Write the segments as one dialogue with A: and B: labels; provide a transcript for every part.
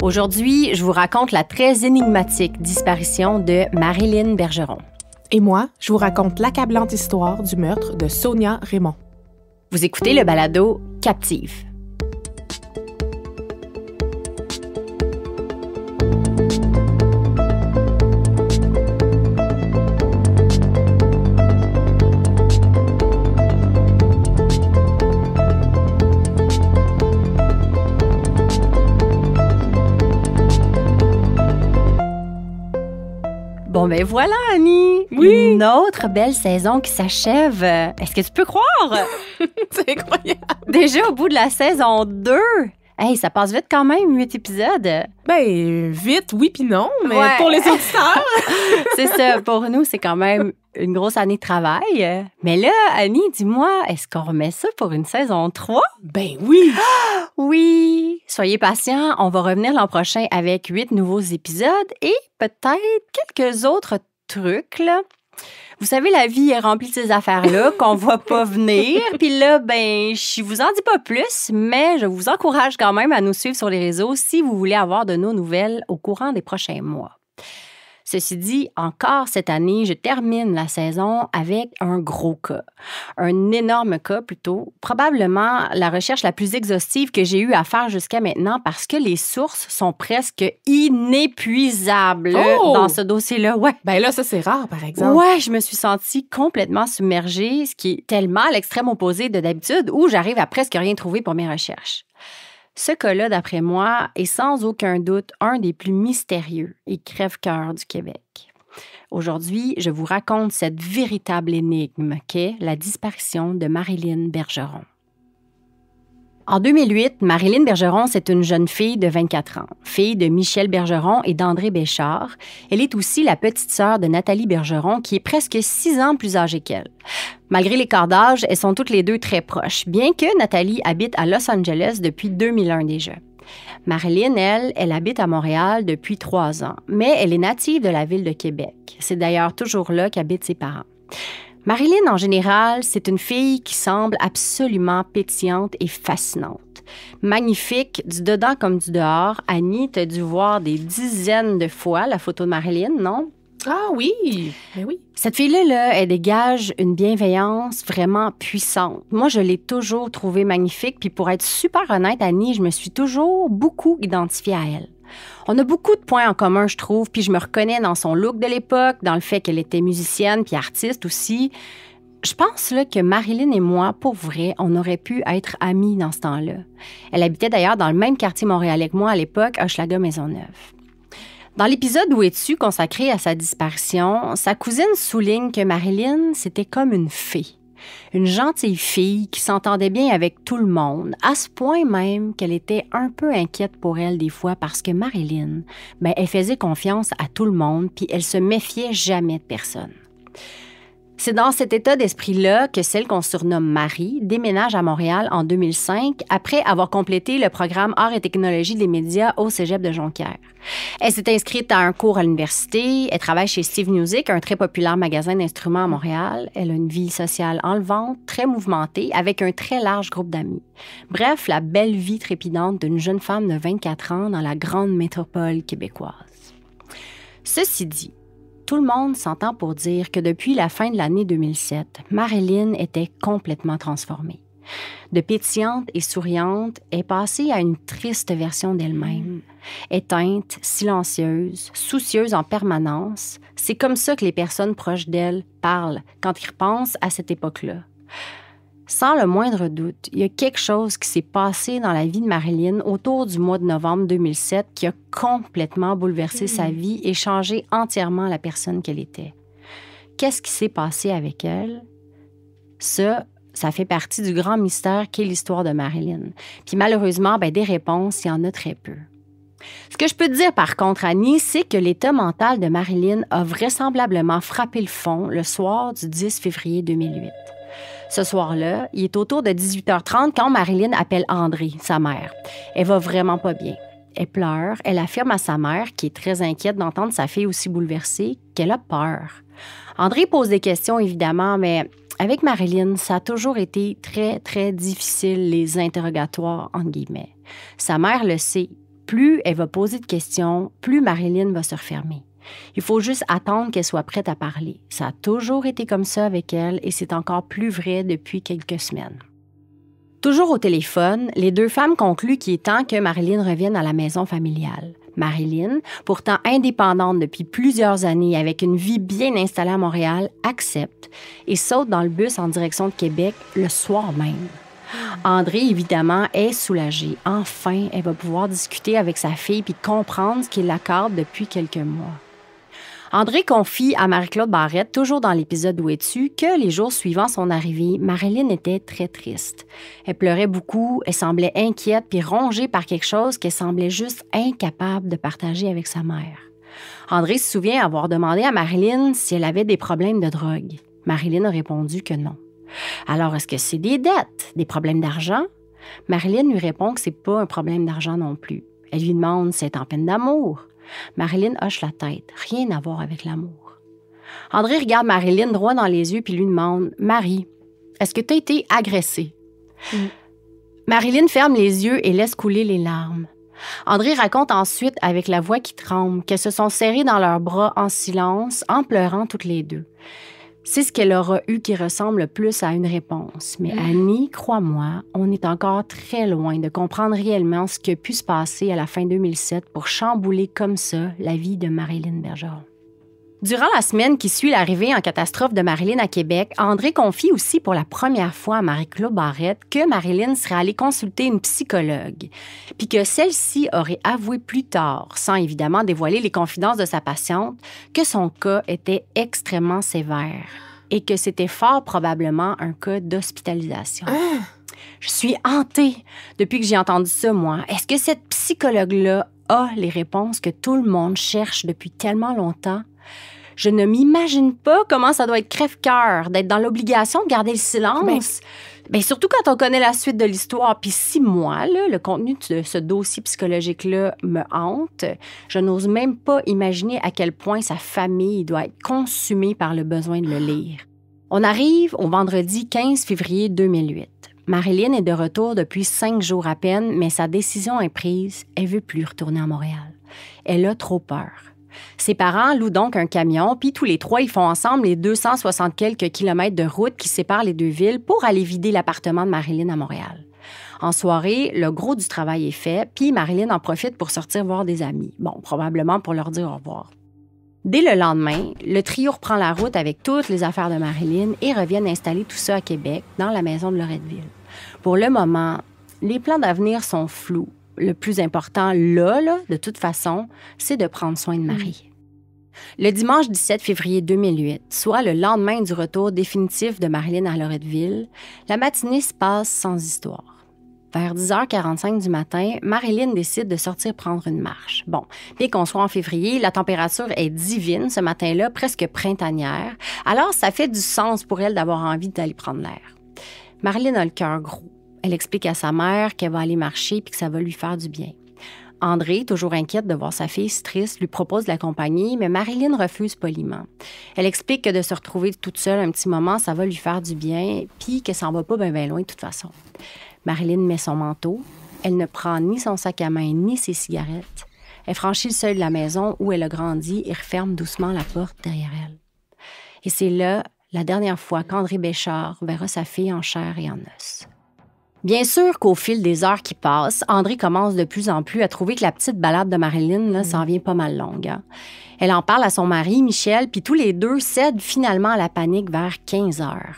A: Aujourd'hui, je vous raconte la très énigmatique disparition de Marilyn Bergeron. Et moi, je vous raconte l'accablante histoire du meurtre de Sonia Raymond. Vous écoutez le balado Captive. Et ben voilà, Annie. Oui. Une autre belle saison qui s'achève. Est-ce que tu peux croire? C'est incroyable. Déjà au bout de la saison 2. Hey, ça passe vite quand même, huit épisodes. Ben, vite, oui puis non, mais pour les
B: auditeurs.
A: c'est ça, pour nous, c'est quand même une grosse année de travail. Mais là, Annie, dis-moi, est-ce qu'on remet ça pour une saison 3? Ben oui! oui! Soyez patients, on va revenir l'an prochain avec huit nouveaux épisodes et peut-être quelques autres trucs, Vous savez, la vie est remplie de ces affaires-là qu'on voit pas venir. Puis là, ben, je vous en dis pas plus, mais je vous encourage quand même à nous suivre sur les réseaux si vous voulez avoir de nos nouvelles au courant des prochains mois. Ceci dit, encore cette année, je termine la saison avec un gros cas, un énorme cas plutôt, probablement la recherche la plus exhaustive que j'ai eu à faire jusqu'à maintenant parce que les sources sont presque inépuisables oh! dans ce dossier-là. Ouais. Ben là, ça c'est rare par exemple. Ouais, je me suis sentie complètement submergée, ce qui est tellement l'extrême opposé de d'habitude où j'arrive à presque rien trouver pour mes recherches. Ce cas-là, d'après moi, est sans aucun doute un des plus mystérieux et crève coeur du Québec. Aujourd'hui, je vous raconte cette véritable énigme qu'est la disparition de Marilyn Bergeron. En 2008, Marilyn Bergeron, c'est une jeune fille de 24 ans, fille de Michel Bergeron et d'André Béchard. Elle est aussi la petite sœur de Nathalie Bergeron, qui est presque six ans plus âgée qu'elle. Malgré l'écart d'âge, elles sont toutes les deux très proches, bien que Nathalie habite à Los Angeles depuis 2001 déjà. Marilyn, elle, elle habite à Montréal depuis trois ans, mais elle est native de la ville de Québec. C'est d'ailleurs toujours là qu'habitent ses parents. Marilyn, en général, c'est une fille qui semble absolument pétillante et fascinante. Magnifique, du dedans comme du dehors. Annie, t'as dû voir des dizaines de fois la photo de Marilyn, non?
B: Ah oui, ben oui.
A: Cette fille là, elle dégage une bienveillance vraiment puissante. Moi, je l'ai toujours trouvée magnifique. Puis pour être super honnête, Annie, je me suis toujours beaucoup identifiée à elle. On a beaucoup de points en commun, je trouve, puis je me reconnais dans son look de l'époque, dans le fait qu'elle était musicienne puis artiste aussi. Je pense là, que Marilyn et moi, pour vrai, on aurait pu être amies dans ce temps-là. Elle habitait d'ailleurs dans le même quartier montréalais que moi à l'époque, Hochelaga Maisonneuve. Dans l'épisode Où es-tu consacré à sa disparition, sa cousine souligne que Marilyn, c'était comme une fée. Une gentille fille qui s'entendait bien avec tout le monde, à ce point même qu'elle était un peu inquiète pour elle des fois parce que Marilyn, ben, elle faisait confiance à tout le monde puis elle se méfiait jamais de personne. C'est dans cet état d'esprit-là que celle qu'on surnomme Marie déménage à Montréal en 2005 après avoir complété le programme Arts et technologies des médias au Cégep de Jonquière. Elle s'est inscrite à un cours à l'université, elle travaille chez Steve Music, un très populaire magasin d'instruments à Montréal. Elle a une vie sociale enlevante, très mouvementée, avec un très large groupe d'amis. Bref, la belle vie trépidante d'une jeune femme de 24 ans dans la grande métropole québécoise. Ceci dit, tout le monde s'entend pour dire que depuis la fin de l'année 2007, Marilyn était complètement transformée. De pétillante et souriante, est passée à une triste version d'elle-même. Mm. Éteinte, silencieuse, soucieuse en permanence, c'est comme ça que les personnes proches d'elle parlent quand ils repensent à cette époque-là. Sans le moindre doute, il y a quelque chose qui s'est passé dans la vie de Marilyn autour du mois de novembre 2007 qui a complètement bouleversé sa hmm. vie et changé entièrement la personne qu'elle était. Qu'est-ce qui s'est passé avec elle? Ça, ça fait partie du grand mystère qu'est l'histoire de Marilyn. Puis malheureusement, ben, des réponses, il y en a très peu. Ce que je peux dire par contre, Annie, c'est que l'état mental de Marilyn a vraisemblablement frappé le fond le soir du 10 février 2008. Ce soir-là, il est autour de 18h30 quand Marilyn appelle André, sa mère. Elle va vraiment pas bien. Elle pleure, elle affirme à sa mère, qui est très inquiète d'entendre sa fille aussi bouleversée, qu'elle a peur. André pose des questions, évidemment, mais avec Marilyn, ça a toujours été très, très difficile, les interrogatoires, entre guillemets. Sa mère le sait. Plus elle va poser de questions, plus Marilyn va se refermer. Il faut juste attendre qu'elle soit prête à parler. Ça a toujours été comme ça avec elle et c'est encore plus vrai depuis quelques semaines. Toujours au téléphone, les deux femmes concluent qu'il est temps que Marilyn revienne à la maison familiale. Marilyn, pourtant indépendante depuis plusieurs années avec une vie bien installée à Montréal, accepte et saute dans le bus en direction de Québec le soir même. André, évidemment, est soulagé. Enfin, elle va pouvoir discuter avec sa fille puis comprendre ce qu'il l'accorde depuis quelques mois. André confie à Marie-Claude Barrette, toujours dans l'épisode où es-tu, que les jours suivant son arrivée, Marilyn était très triste. Elle pleurait beaucoup, elle semblait inquiète puis rongée par quelque chose qu'elle semblait juste incapable de partager avec sa mère. André se souvient avoir demandé à Marilyn si elle avait des problèmes de drogue. Marilyn a répondu que non. Alors, est-ce que c'est des dettes, des problèmes d'argent? Marilyn lui répond que c'est pas un problème d'argent non plus. Elle lui demande c'est en peine d'amour. Marilyn hoche la tête. Rien à voir avec l'amour. André regarde Marilyn droit dans les yeux puis lui demande Marie, est-ce que tu as été agressée mm. Marilyn ferme les yeux et laisse couler les larmes. André raconte ensuite, avec la voix qui tremble, qu'elles se sont serrées dans leurs bras en silence, en pleurant toutes les deux c'est ce qu'elle aura eu qui ressemble plus à une réponse. Mais mm. Annie, crois-moi, on est encore très loin de comprendre réellement ce qui a pu se passer à la fin 2007 pour chambouler comme ça la vie de Marilyn Bergeron. Durant la semaine qui suit l'arrivée en catastrophe de Marilyn à Québec, André confie aussi pour la première fois à Marie-Claude Barrette que Marilyn serait allée consulter une psychologue, puis que celle-ci aurait avoué plus tard, sans évidemment dévoiler les confidences de sa patiente, que son cas était extrêmement sévère et que c'était fort probablement un cas d'hospitalisation. Ah! Je suis hantée depuis que j'ai entendu ça, moi. Est-ce que cette psychologue-là a les réponses que tout le monde cherche depuis tellement longtemps je ne m'imagine pas comment ça doit être crève-cœur d'être dans l'obligation de garder le silence. Mais... Ben, ben, surtout quand on connaît la suite de l'histoire. Puis si moi, le contenu de ce dossier psychologique-là me hante, je n'ose même pas imaginer à quel point sa famille doit être consumée par le besoin de le lire. On arrive au vendredi 15 février 2008. Marilyn est de retour depuis cinq jours à peine, mais sa décision est prise. Elle veut plus retourner à Montréal. Elle a trop peur. Ses parents louent donc un camion, puis tous les trois, ils font ensemble les 260 quelques kilomètres de route qui séparent les deux villes pour aller vider l'appartement de Marilyn à Montréal. En soirée, le gros du travail est fait, puis Marilyn en profite pour sortir voir des amis. Bon, probablement pour leur dire au revoir. Dès le lendemain, le trio reprend la route avec toutes les affaires de Marilyn et reviennent installer tout ça à Québec, dans la maison de Loretteville. Pour le moment, les plans d'avenir sont flous, le plus important là, de toute façon, c'est de prendre soin de mm. Marie. Le dimanche 17 février 2008, soit le lendemain du retour définitif de Marilyn à Loretteville, la matinée se passe sans histoire. Vers 10h45 du matin, Marilyn décide de sortir prendre une marche. Bon, dès qu'on soit en février, la température est divine ce matin-là, presque printanière, alors ça fait du sens pour elle d'avoir envie d'aller prendre l'air. Marilyn a le cœur gros. Elle explique à sa mère qu'elle va aller marcher puis que ça va lui faire du bien. André, toujours inquiète de voir sa fille triste, lui propose de l'accompagner, mais Marilyn refuse poliment. Elle explique que de se retrouver toute seule un petit moment, ça va lui faire du bien, puis que ça en va pas bien loin de toute façon. Marilyn met son manteau. Elle ne prend ni son sac à main ni ses cigarettes. Elle franchit le seuil de la maison où elle a grandi et referme doucement la porte derrière elle. Et c'est là, la dernière fois qu'André Béchard verra sa fille en chair et en os. Bien sûr qu'au fil des heures qui passent, André commence de plus en plus à trouver que la petite balade de Marilyn s'en mm. vient pas mal longue. Hein. Elle en parle à son mari, Michel, puis tous les deux cèdent finalement à la panique vers 15 heures.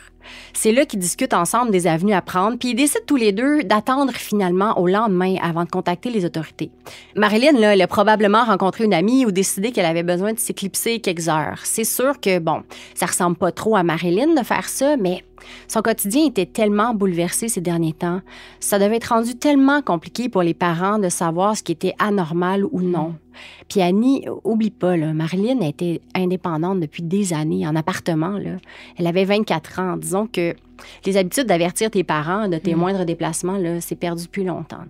A: C'est là qu'ils discutent ensemble des avenues à prendre, puis ils décident tous les deux d'attendre finalement au lendemain avant de contacter les autorités. Marilyn, là, elle a probablement rencontré une amie ou décidé qu'elle avait besoin de s'éclipser quelques heures. C'est sûr que, bon, ça ressemble pas trop à Marilyn de faire ça, mais son quotidien était tellement bouleversé ces derniers temps, ça devait être rendu tellement compliqué pour les parents de savoir ce qui était anormal ou non. Mm. Puis Annie, oublie pas, là, Marilyn a été indépendante depuis des années, en appartement. Là. Elle avait 24 ans. Disons que les habitudes d'avertir tes parents de tes mm. moindres déplacements, c'est perdu plus longtemps.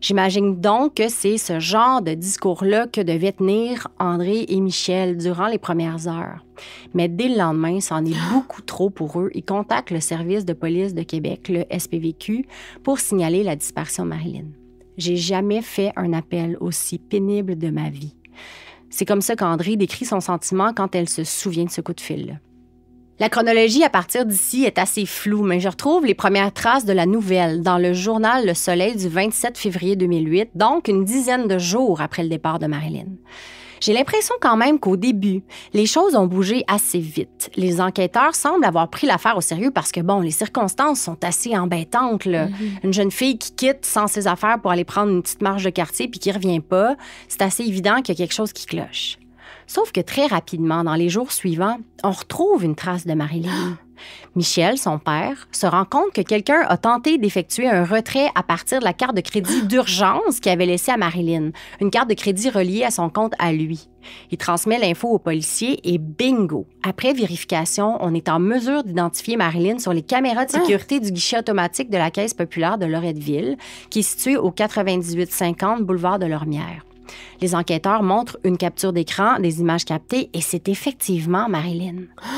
A: J'imagine donc que c'est ce genre de discours-là que devaient tenir André et Michel durant les premières heures. Mais dès le lendemain, c'en est beaucoup trop pour eux. Ils contactent le service de police de Québec, le SPVQ, pour signaler la disparition de Marilyn. J'ai jamais fait un appel aussi pénible de ma vie. C'est comme ça qu'André décrit son sentiment quand elle se souvient de ce coup de fil. La chronologie à partir d'ici est assez floue, mais je retrouve les premières traces de la nouvelle dans le journal Le Soleil du 27 février 2008, donc une dizaine de jours après le départ de Marilyn. J'ai l'impression quand même qu'au début, les choses ont bougé assez vite. Les enquêteurs semblent avoir pris l'affaire au sérieux parce que, bon, les circonstances sont assez embêtantes. Mm-hmm. Une jeune fille qui quitte sans ses affaires pour aller prendre une petite marche de quartier puis qui revient pas, c'est assez évident qu'il y a quelque chose qui cloche. Sauf que très rapidement, dans les jours suivants, on retrouve une trace de Marilyn. Michel, son père, se rend compte que quelqu'un a tenté d'effectuer un retrait à partir de la carte de crédit d'urgence qu'il avait laissée à Marilyn, une carte de crédit reliée à son compte à lui. Il transmet l'info au policier et bingo! Après vérification, on est en mesure d'identifier Marilyn sur les caméras de ah! sécurité du guichet automatique de la Caisse populaire de Loretteville, qui est située au 9850 boulevard de Lormière. Les enquêteurs montrent une capture d'écran, des images captées, et c'est effectivement Marilyn.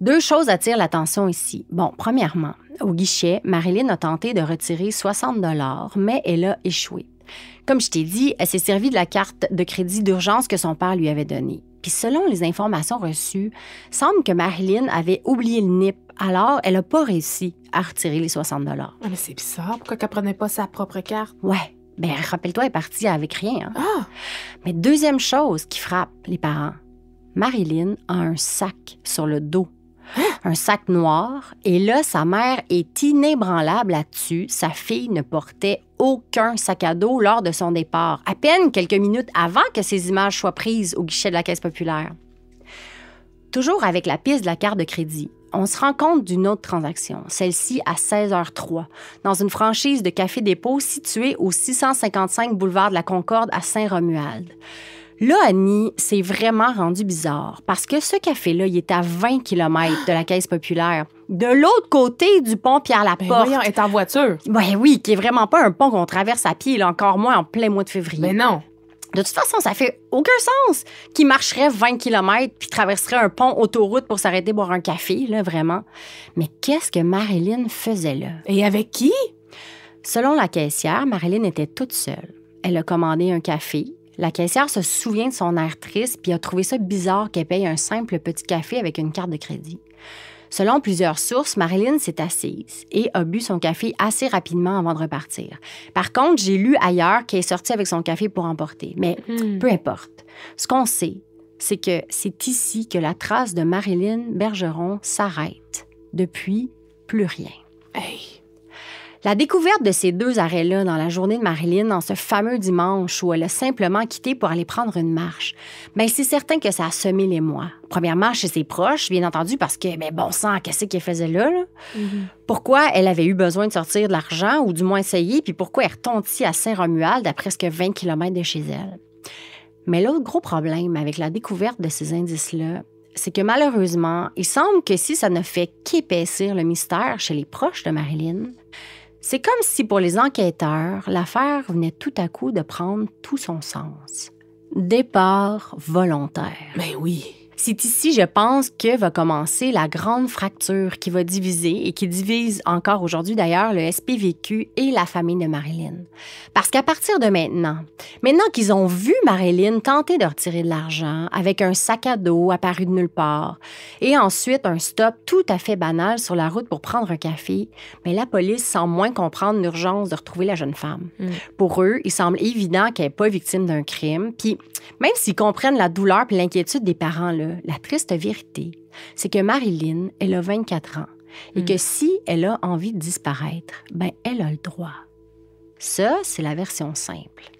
A: Deux choses attirent l'attention ici. Bon, premièrement, au guichet, Marilyn a tenté de retirer 60 dollars, mais elle a échoué. Comme je t'ai dit, elle s'est servie de la carte de crédit d'urgence que son père lui avait donnée. Puis selon les informations reçues, semble que Marilyn avait oublié le NIP, alors elle n'a pas réussi à retirer les 60 dollars. Ah, mais c'est bizarre, pourquoi qu'elle prenait pas sa propre carte? Ouais, ben rappelle-toi, elle est partie avec rien. Hein. Ah! Mais deuxième chose qui frappe les parents, Marilyn a un sac sur le dos. Hein? Un sac noir. Et là, sa mère est inébranlable là-dessus. Sa fille ne portait aucun sac à dos lors de son départ, à peine quelques minutes avant que ces images soient prises au guichet de la Caisse populaire. Toujours avec la piste de la carte de crédit, on se rend compte d'une autre transaction, celle-ci à 16h03, dans une franchise de Café Dépôt située au 655 boulevard de la Concorde à Saint-Romuald. Là, Annie, c'est vraiment rendu bizarre parce que ce café-là, il est à 20 km de la caisse populaire. De l'autre côté du pont Pierre-Laporte. Ben est en voiture. Ben oui, qui est vraiment pas un pont qu'on traverse à pied, encore moins en plein mois de février. Mais ben non. De toute façon, ça fait aucun sens qu'il marcherait 20 km puis traverserait un pont autoroute pour s'arrêter boire un café, là, vraiment. Mais qu'est-ce que Marilyn faisait là? Et avec qui? Selon la caissière, Marilyn était toute seule. Elle a commandé un café. La caissière se souvient de son air triste puis a trouvé ça bizarre qu'elle paye un simple petit café avec une carte de crédit. Selon plusieurs sources, Marilyn s'est assise et a bu son café assez rapidement avant de repartir. Par contre, j'ai lu ailleurs qu'elle est sortie avec son café pour emporter, mais hmm. peu importe. Ce qu'on sait, c'est que c'est ici que la trace de Marilyn Bergeron s'arrête. Depuis, plus rien. La découverte de ces deux arrêts-là dans la journée de Marilyn, en ce fameux dimanche où elle a simplement quitté pour aller prendre une marche, bien, c'est certain que ça a semé les mois. Premièrement, chez ses proches, bien entendu, parce que, ben, bon sang, qu'est-ce qu'elle faisait là? Mhm. Pourquoi elle avait eu besoin de sortir de l'argent, ou du moins essayer, puis pourquoi elle retentit à Saint-Romuald, à presque 20 km de chez elle? Mais l'autre gros problème avec la découverte de ces indices-là, c'est que malheureusement, il semble que si ça ne fait qu'épaissir le mystère chez les proches de Marilyn, c'est comme si pour les enquêteurs, l'affaire venait tout à coup de prendre tout son sens. Départ volontaire. Mais ben oui. C'est ici, je pense, que va commencer la grande fracture qui va diviser et qui divise encore aujourd'hui d'ailleurs le SPVQ et la famille de Marilyn. Parce qu'à partir de maintenant, maintenant qu'ils ont vu Marilyn tenter de retirer de l'argent avec un sac à dos apparu de nulle part et ensuite un stop tout à fait banal sur la route pour prendre un café, mais la police semble moins comprendre l'urgence de retrouver la jeune femme. Mm. Pour eux, il semble évident qu'elle n'est pas victime d'un crime. Puis même s'ils comprennent la douleur et l'inquiétude des parents, là, la triste vérité, c'est que Marilyn, elle a 24 ans et que hmm. si elle a envie de disparaître, ben elle a le droit. Ça, c'est la version simple.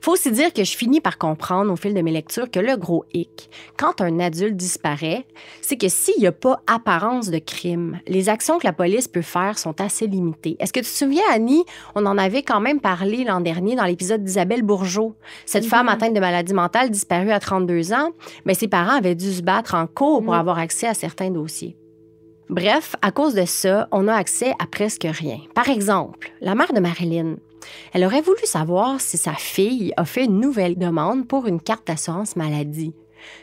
A: Faut aussi dire que je finis par comprendre au fil de mes lectures que le gros hic, quand un adulte disparaît, c'est que s'il n'y a pas apparence de crime, les actions que la police peut faire sont assez limitées. Est-ce que tu te souviens, Annie, on en avait quand même parlé l'an dernier dans l'épisode d'Isabelle Bourgeot, cette mm-hmm. femme atteinte de maladie mentale disparue à 32 ans, mais ses parents avaient dû se battre en cours pour mm. avoir accès à certains dossiers. Bref, à cause de ça, on a accès à presque rien. Par exemple, la mère de Marilyn, elle aurait voulu savoir si sa fille a fait une nouvelle demande pour une carte d'assurance maladie.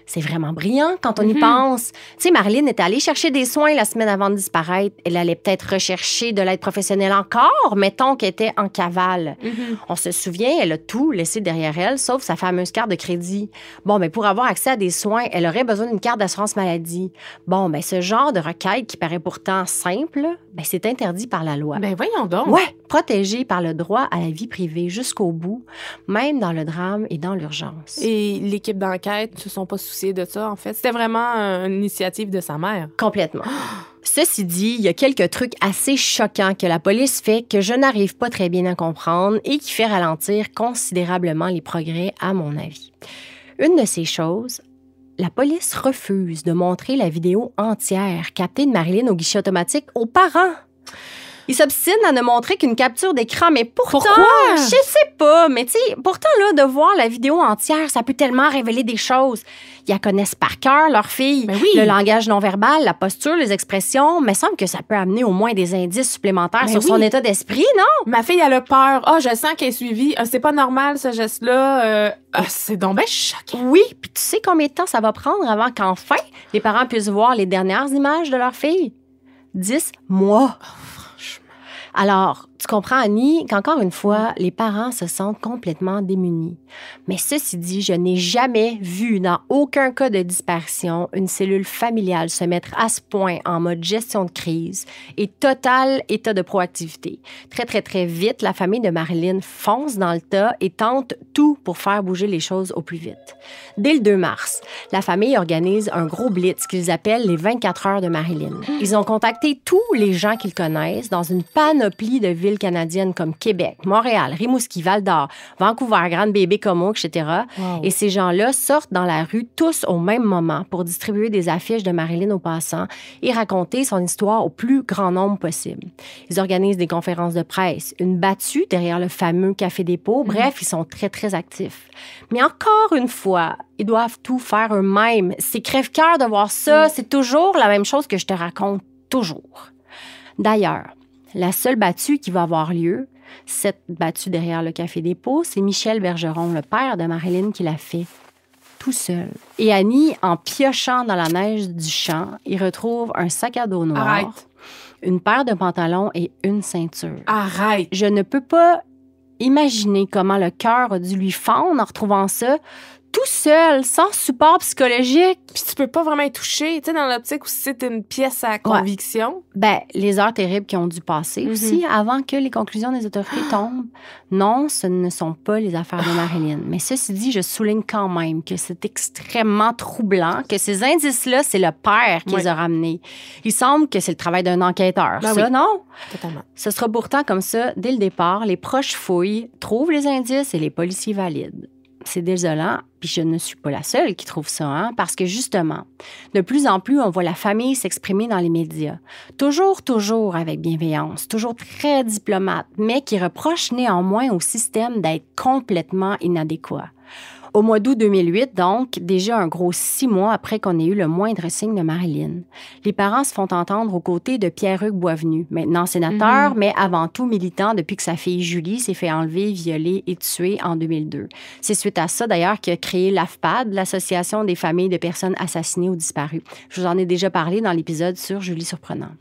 A: C'est vraiment brillant quand on y mhm. pense. Tu sais, Marlene était allée chercher des soins la semaine avant de disparaître. Elle allait peut-être rechercher de l'aide professionnelle encore, mettons qu'elle était en cavale. Mhm. On se souvient, elle a tout laissé derrière elle, sauf sa fameuse carte de crédit. Bon, mais pour avoir accès à des soins, elle aurait besoin d'une carte d'assurance maladie. Bon, mais ce genre de requête qui paraît pourtant simple, ben, c'est interdit par la loi. Ben voyons donc. Ouais, protégé par le droit à la vie privée jusqu'au bout, même dans le drame et dans l'urgence.
B: Et l'équipe d'enquête
A: pas de ça, en fait. C'était vraiment euh, une
B: initiative de sa mère. Complètement.
A: Ceci dit, il y a quelques trucs assez choquants que la police fait que je n'arrive pas très bien à comprendre et qui fait ralentir considérablement les progrès, à mon avis. Une de ces choses, la police refuse de montrer la vidéo entière captée de Marilyn au guichet automatique aux parents. Ils s'obstinent à ne montrer qu'une capture d'écran, mais pourtant, Pourquoi? je sais pas, mais tu pourtant là, de voir la vidéo entière, ça peut tellement révéler des choses. Ils la connaissent par cœur, leur fille, ben oui. le langage non verbal, la posture, les expressions. Mais semble que ça peut amener au moins des indices supplémentaires ben sur son état d'esprit, non Ma fille elle a le peur. Ah, oh, je sens qu'elle est suivie. Ah, c'est pas normal ce geste-là. Euh, ah, c'est donc bien Oui, puis tu sais combien de temps ça va prendre avant qu'enfin les parents puissent voir les dernières images de leur fille Dix mois. Alors, tu comprends, Annie, qu'encore une fois, mm. les parents se sentent complètement démunis. Mais ceci dit, je n'ai jamais vu, dans aucun cas de disparition, une cellule familiale se mettre à ce point en mode gestion de crise et total état de proactivité. Très, très, très vite, la famille de Marilyn fonce dans le tas et tente tout pour faire bouger les choses au plus vite. Dès le 2 mars, la famille organise un gros blitz qu'ils appellent les 24 heures de Marilyn. Ils ont contacté tous les gens qu'ils connaissent dans une panoplie de villes villes canadiennes comme Québec, Montréal, Rimouski, Val-d'Or, Vancouver, Grande-Bébé, Como, etc. Et ces gens-là sortent dans la rue tous au même moment pour distribuer des affiches de Marilyn aux passants et raconter son histoire au plus grand nombre possible. Ils organisent des conférences de presse, une battue derrière le fameux Café Dépôt. Mhm. Bref, ils sont très, très actifs. Mais encore une fois, ils doivent tout faire eux-mêmes. C'est crève-cœur de voir ça. Mm. C'est toujours la même chose que je te raconte, toujours. D'ailleurs, la seule battue qui va avoir lieu, cette battue derrière le Café des Pots, c'est Michel Bergeron, le père de Marilyn, qui l'a fait tout seul. Et Annie, en piochant dans la neige du champ, il retrouve un sac à dos noir, une paire de pantalons et une ceinture. Arrête! Je ne peux pas imaginer comment le cœur a dû lui fendre en retrouvant ça tout seul, sans support psychologique. Puis tu peux pas vraiment être touché, tu sais, dans l'optique où c'est une pièce à conviction. Ben, les heures terribles qui ont dû passer mm-hmm. aussi, avant que les conclusions des autorités tombent. non, ce ne sont pas les affaires de Marilyn. Mais ceci dit, je souligne quand même que c'est extrêmement troublant, que ces indices-là, c'est le père qui les a ramenés. Il semble que c'est le travail d'un enquêteur. Ben ça, non? Totalement. Ce sera pourtant comme ça dès le départ. Les proches fouillent, trouvent les indices et les policiers valident. C'est désolant, je ne suis pas la seule qui trouve ça, hein, parce que justement, de plus en plus, on voit la famille s'exprimer dans les médias. Toujours, toujours avec bienveillance, toujours très diplomate, mais qui reproche néanmoins au système d'être complètement inadéquat. Au mois d'août 2008, donc, déjà un gros six mois après qu'on ait eu le moindre signe de Marilyn, les parents se font entendre aux côtés de Pierre-Hugues Boisvenu, maintenant sénateur, mhm. mais avant tout militant depuis que sa fille Julie s'est fait enlever, violer et tuer en 2002. C'est suite à ça, d'ailleurs, qu'a a créé l'AFPAD, l'Association des familles de personnes assassinées ou disparues. Je vous en ai déjà parlé dans l'épisode sur Julie Surprenant.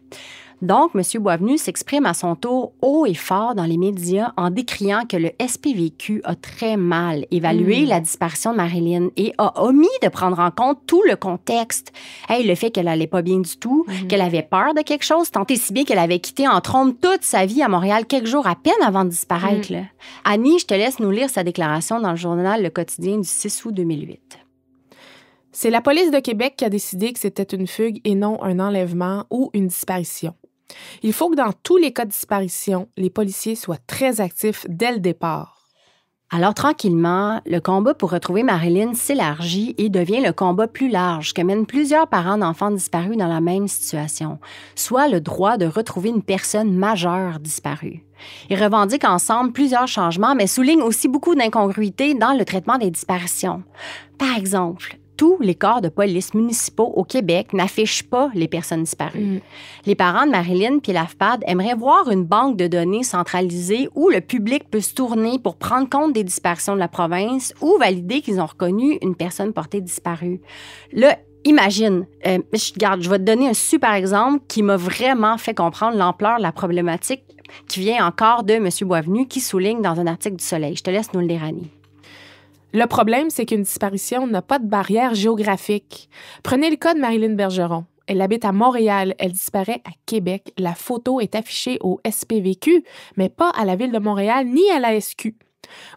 A: Donc, M. Boisvenu s'exprime à son tour haut et fort dans les médias en décriant que le SPVQ a très mal évalué hmm. la disparition de Marilyn et a omis de prendre en compte tout le contexte. et le fait qu'elle allait pas bien du tout, hmm. qu'elle avait peur de quelque chose, tant et si bien qu'elle avait quitté en trompe toute sa vie à Montréal quelques jours à peine avant de disparaître. Hmm. Annie, je te laisse nous lire sa déclaration dans le journal Le Quotidien du 6 août 2008.
B: C'est la police de Québec qui a décidé que c'était une fugue et non un enlèvement ou une disparition. Il faut que dans tous les cas de disparition, les policiers soient très actifs dès le départ.
A: Alors tranquillement, le combat pour retrouver Marilyn s'élargit et devient le combat plus large que mènent plusieurs parents d'enfants disparus dans la même situation, soit le droit de retrouver une personne majeure disparue. Ils revendiquent ensemble plusieurs changements, mais soulignent aussi beaucoup d'incongruités dans le traitement des disparitions. Par exemple, tous les corps de police municipaux au Québec n'affichent pas les personnes disparues. Mm. Les parents de Marilyn puis l'AFPAD aimeraient voir une banque de données centralisée où le public peut se tourner pour prendre compte des disparitions de la province ou valider qu'ils ont reconnu une personne portée disparue. Là, Imagine, euh, je, garde. je vais te donner un super exemple qui m'a vraiment fait comprendre l'ampleur de la problématique qui vient encore de M. Boisvenu, qui souligne dans un article du Soleil. Je te laisse nous le lire, le problème, c'est qu'une disparition n'a pas de barrière
B: géographique. Prenez le cas de Marilyn Bergeron. Elle habite à Montréal, elle disparaît à Québec. La photo est affichée au SPVQ, mais pas à la ville de Montréal ni à la SQ.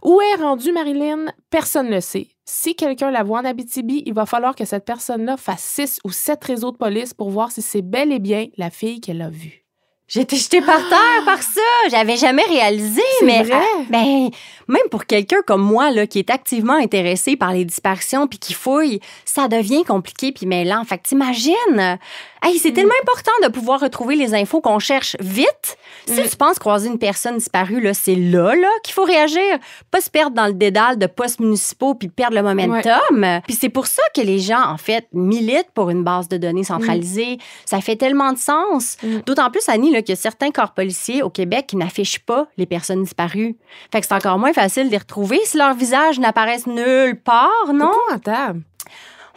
B: Où est rendue Marilyn? Personne ne le sait. Si quelqu'un la voit en Abitibi, il va falloir que cette personne-là fasse six ou sept réseaux de police pour voir si c'est bel et bien la fille qu'elle a vue.
A: J'ai été jetée par terre ah! par ça. J'avais jamais réalisé, mais ah, ben, même pour quelqu'un comme moi là, qui est activement intéressé par les disparitions puis qui fouille, ça devient compliqué puis en Fait t'imagines, c'est mm. tellement important de pouvoir retrouver les infos qu'on cherche vite. Si mm. tu penses croiser une personne disparue c'est là là qu'il faut réagir, pas se perdre dans le dédale de postes municipaux puis perdre le momentum. Puis c'est pour ça que les gens en fait militent pour une base de données centralisée. Mm. Ça fait tellement de sens. D'autant plus Annie que certains corps policiers au Québec qui n'affichent pas les personnes disparues. Fait que c'est encore moins facile de retrouver si leurs visages n'apparaissent nulle part, non? Attends.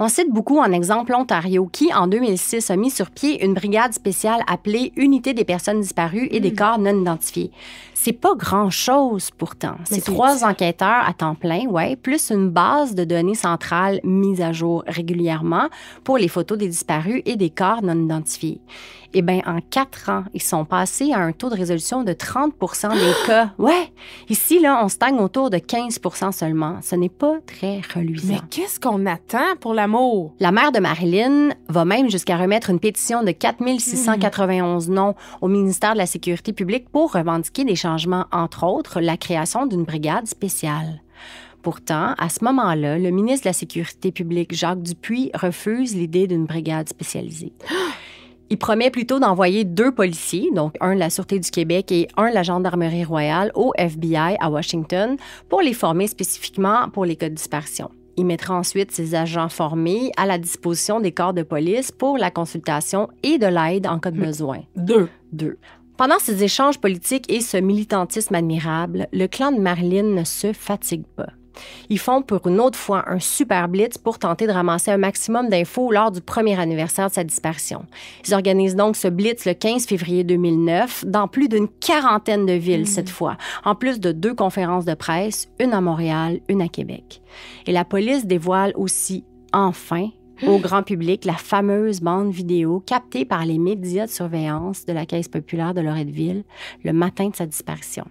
A: On cite beaucoup en exemple l'Ontario qui, en 2006, a mis sur pied une brigade spéciale appelée Unité des personnes disparues et des hmm. corps non identifiés. C'est pas grand-chose pourtant. c'est trois enquêteurs à temps plein, ouais, plus une base de données centrale mise à jour régulièrement pour les photos des disparus et des corps non identifiés eh bien, en quatre ans, ils sont passés à un taux de résolution de 30 des cas. Ouais! Ici, là, on stagne autour de 15 seulement. Ce n'est pas très reluisant. Mais qu'est-ce qu'on attend pour l'amour? La mère de Marilyn va même jusqu'à remettre une pétition de 4691 mmh. noms au ministère de la Sécurité publique pour revendiquer des changements, entre autres la création d'une brigade spéciale. Pourtant, à ce moment-là, le ministre de la Sécurité publique, Jacques Dupuis, refuse l'idée d'une brigade spécialisée. Il promet plutôt d'envoyer deux policiers, donc un de la Sûreté du Québec et un de la Gendarmerie royale, au FBI à Washington pour les former spécifiquement pour les cas de dispersion. Il mettra ensuite ses agents formés à la disposition des corps de police pour la consultation et de l'aide en cas de hmm. besoin. Deux. Deux. Pendant ces échanges politiques et ce militantisme admirable, le clan de Marilyn ne se fatigue pas. Ils font pour une autre fois un super blitz pour tenter de ramasser un maximum d'infos lors du premier anniversaire de sa disparition. Ils organisent donc ce blitz le 15 février 2009 dans plus d'une quarantaine de villes mmh. cette fois, en plus de deux conférences de presse, une à Montréal, une à Québec. Et la police dévoile aussi, enfin, mmh. au grand public la fameuse bande vidéo captée par les médias de surveillance de la Caisse populaire de Loretteville le matin de sa disparition.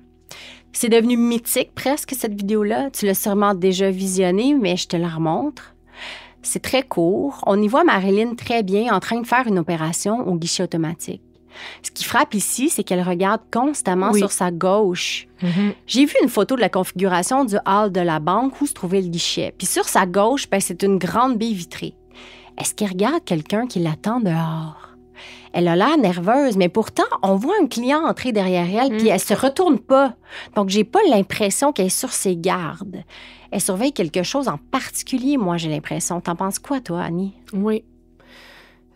A: C'est devenu mythique presque, cette vidéo-là. Tu l'as sûrement déjà visionnée, mais je te la remontre. C'est très court. On y voit Marilyn très bien en train de faire une opération au guichet automatique. Ce qui frappe ici, c'est qu'elle regarde constamment sur sa gauche. Mhm. J'ai vu une photo de la configuration du hall de la banque où se trouvait le guichet. Puis sur sa gauche, ben, c'est une grande baie vitrée. Est-ce qu'elle regarde quelqu'un qui l'attend dehors? elle a l'air nerveuse, mais pourtant, on voit un client entrer derrière elle, puis mm. elle se retourne pas. Donc, j'ai pas l'impression qu'elle est sur ses gardes. Elle surveille quelque chose en particulier, moi, j'ai l'impression. T'en penses quoi, toi, Annie? Oui.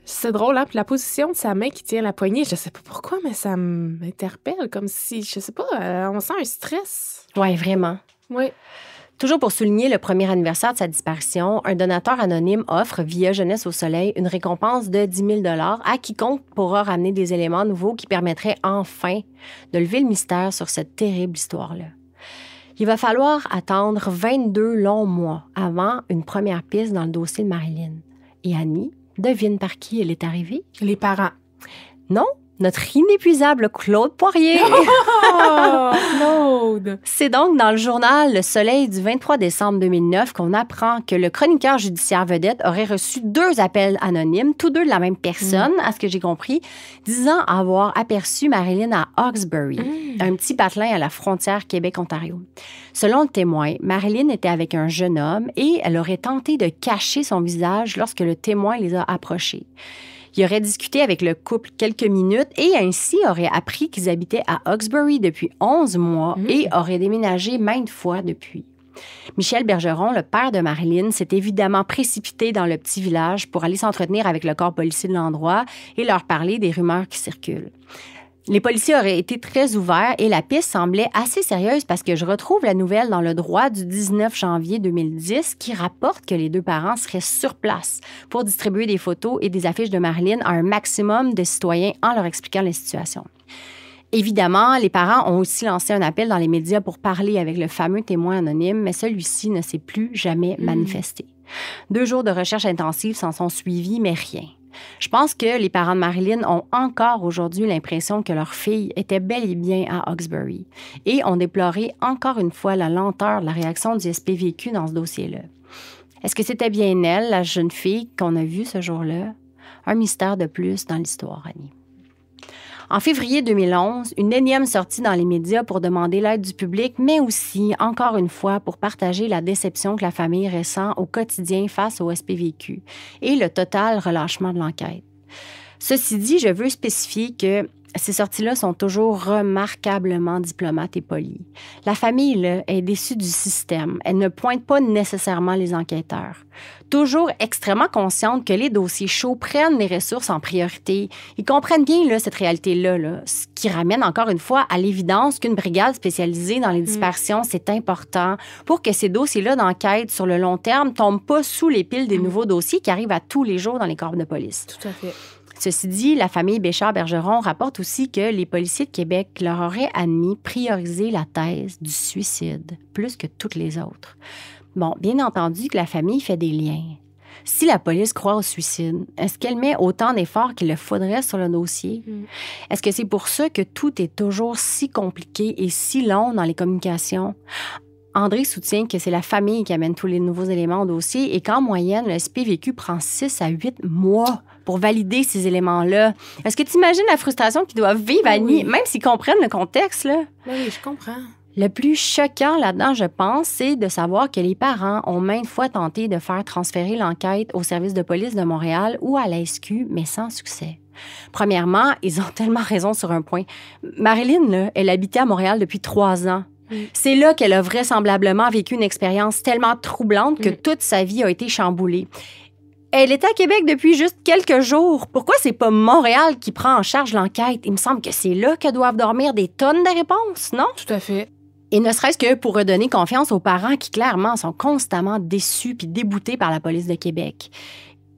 A: C'est drôle, hein? la position de sa main qui tient la poignée, je sais pas pourquoi, mais ça m'interpelle, comme si, je sais pas, euh, on sent un stress. Oui, vraiment. Oui. Toujours pour souligner le premier anniversaire de sa disparition, un donateur anonyme offre, via Jeunesse au Soleil, une récompense de 10 000 à quiconque pourra ramener des éléments nouveaux qui permettraient enfin de lever le mystère sur cette terrible histoire-là. Il va falloir attendre 22 longs mois avant une première piste dans le dossier de Marilyn. Et Annie, devine par qui elle est arrivée? Les parents. Non, notre inépuisable Claude Poirier. Oh, C'est donc dans le journal Le Soleil du 23 décembre 2009 qu'on apprend que le chroniqueur judiciaire vedette aurait reçu deux appels anonymes, tous deux de la même personne, mm. à ce que j'ai compris, disant avoir aperçu Marilyn à Hawkesbury, mm. un petit patelin à la frontière Québec-Ontario. Selon le témoin, Marilyn était avec un jeune homme et elle aurait tenté de cacher son visage lorsque le témoin les a approchés. Il aurait discuté avec le couple quelques minutes et ainsi aurait appris qu'ils habitaient à Hawkesbury depuis 11 mois mm. et auraient déménagé maintes fois depuis. Michel Bergeron, le père de Marilyn, s'est évidemment précipité dans le petit village pour aller s'entretenir avec le corps policier de l'endroit et leur parler des rumeurs qui circulent. Les policiers auraient été très ouverts et la piste semblait assez sérieuse parce que je retrouve la nouvelle dans le droit du 19 janvier 2010 qui rapporte que les deux parents seraient sur place pour distribuer des photos et des affiches de Marlene à un maximum de citoyens en leur expliquant la situation. Évidemment, les parents ont aussi lancé un appel dans les médias pour parler avec le fameux témoin anonyme, mais celui-ci ne s'est plus jamais hmm. manifesté. Deux jours de recherche intensive s'en sont suivis, mais rien. Je pense que les parents de Marilyn ont encore aujourd'hui l'impression que leur fille était bel et bien à Hawkesbury et ont déploré encore une fois la lenteur de la réaction du SPVQ dans ce dossier-là. Est-ce que c'était bien elle, la jeune fille qu'on a vue ce jour-là? Un mystère de plus dans l'histoire, Annie. En février 2011, une énième sortie dans les médias pour demander l'aide du public, mais aussi, encore une fois, pour partager la déception que la famille ressent au quotidien face au SPVQ et le total relâchement de l'enquête. Ceci dit, je veux spécifier que ces sorties-là sont toujours remarquablement diplomates et polies. La famille, est déçue du système. Elle ne pointe pas nécessairement les enquêteurs toujours extrêmement consciente que les dossiers chauds prennent les ressources en priorité. Ils comprennent bien cette réalité-là, ce qui ramène encore une fois à l'évidence qu'une brigade spécialisée dans les mm. dispersions, c'est important pour que ces dossiers-là d'enquête sur le long terme tombent pas sous les piles des mm. nouveaux dossiers qui arrivent à tous les jours dans les corps de police. Tout à fait. Ceci dit, la famille Béchard-Bergeron rapporte aussi que les policiers de Québec leur auraient admis prioriser la thèse du suicide plus que toutes les autres. Bon, bien entendu que la famille fait des liens. Si la police croit au suicide, est-ce qu'elle met autant d'efforts qu'il le faudrait sur le dossier? Mm. Est-ce que c'est pour ça que tout est toujours si compliqué et si long dans les communications? André soutient que c'est la famille qui amène tous les nouveaux éléments au dossier et qu'en moyenne, le SPVQ prend 6 à 8 mois pour valider ces éléments-là. Est-ce que tu imagines la frustration qu'ils doivent vivre, ah Annie, même s'ils comprennent le contexte? Ben
B: oui, je comprends.
A: Le plus choquant là-dedans, je pense, c'est de savoir que les parents ont maintes fois tenté de faire transférer l'enquête au service de police de Montréal ou à la mais sans succès. Premièrement, ils ont tellement raison sur un point. Marilyn, elle habitait à Montréal depuis trois ans. C'est là qu'elle a vraisemblablement vécu une expérience tellement troublante que toute sa vie a été chamboulée. Elle est à Québec depuis juste quelques jours. Pourquoi c'est pas Montréal qui prend en charge l'enquête? Il me semble que c'est là que doivent dormir des tonnes de réponses, non? Tout à fait. Et ne serait-ce que pour redonner confiance aux parents qui clairement sont constamment déçus puis déboutés par la police de Québec.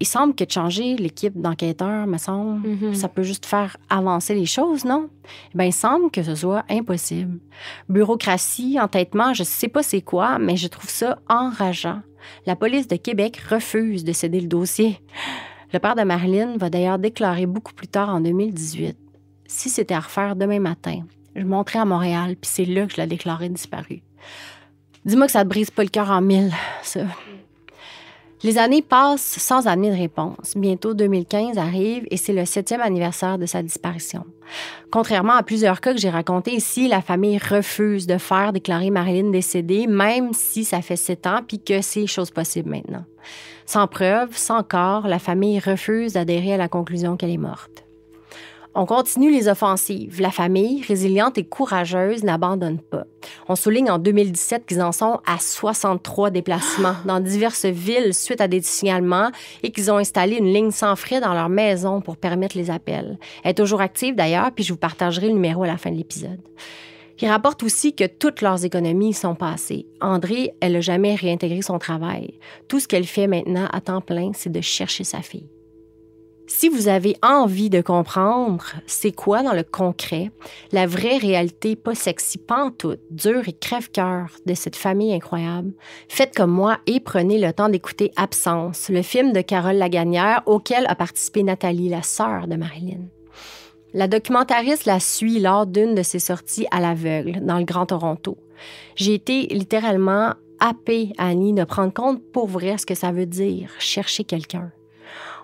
A: Il semble que de changer l'équipe d'enquêteurs, me semble, mhm. ça peut juste faire avancer les choses, non? Ben, il semble que ce soit impossible. Bureaucratie, entêtement, je sais pas c'est quoi, mais je trouve ça enrageant. La police de Québec refuse de céder le dossier. Le père de Marlène va d'ailleurs déclarer beaucoup plus tard en 2018 si c'était à refaire demain matin, je montrais à Montréal, puis c'est là que je l'ai déclarée disparue. Dis-moi que ça te brise pas le cœur en mille, ça. Les années passent sans amener de réponse. Bientôt 2015 arrive et c'est le septième anniversaire de sa disparition. Contrairement à plusieurs cas que j'ai racontés ici, la famille refuse de faire déclarer Marilyn décédée, même si ça fait sept ans puis que c'est chose possible maintenant. Sans preuve, sans corps, la famille refuse d'adhérer à la conclusion qu'elle est morte. On continue les offensives. La famille, résiliente et courageuse, n'abandonne pas. On souligne en 2017 qu'ils en sont à 63 déplacements dans diverses villes suite à des signalements et qu'ils ont installé une ligne sans frais dans leur maison pour permettre les appels. Elle est toujours active d'ailleurs, puis je vous partagerai le numéro à la fin de l'épisode. Ils rapportent aussi que toutes leurs économies sont passées. André, elle n'a jamais réintégré son travail. Tout ce qu'elle fait maintenant à temps plein, c'est de chercher sa fille. Si vous avez envie de comprendre c'est quoi dans le concret la vraie réalité pas sexy pantoute, dure et crève-cœur de cette famille incroyable, faites comme moi et prenez le temps d'écouter Absence, le film de Carole Lagagnère auquel a participé Nathalie, la sœur de Marilyn. La documentariste la suit lors d'une de ses sorties à l'aveugle dans le Grand Toronto. J'ai été littéralement happée, Annie, de prendre compte pour vrai ce que ça veut dire chercher quelqu'un.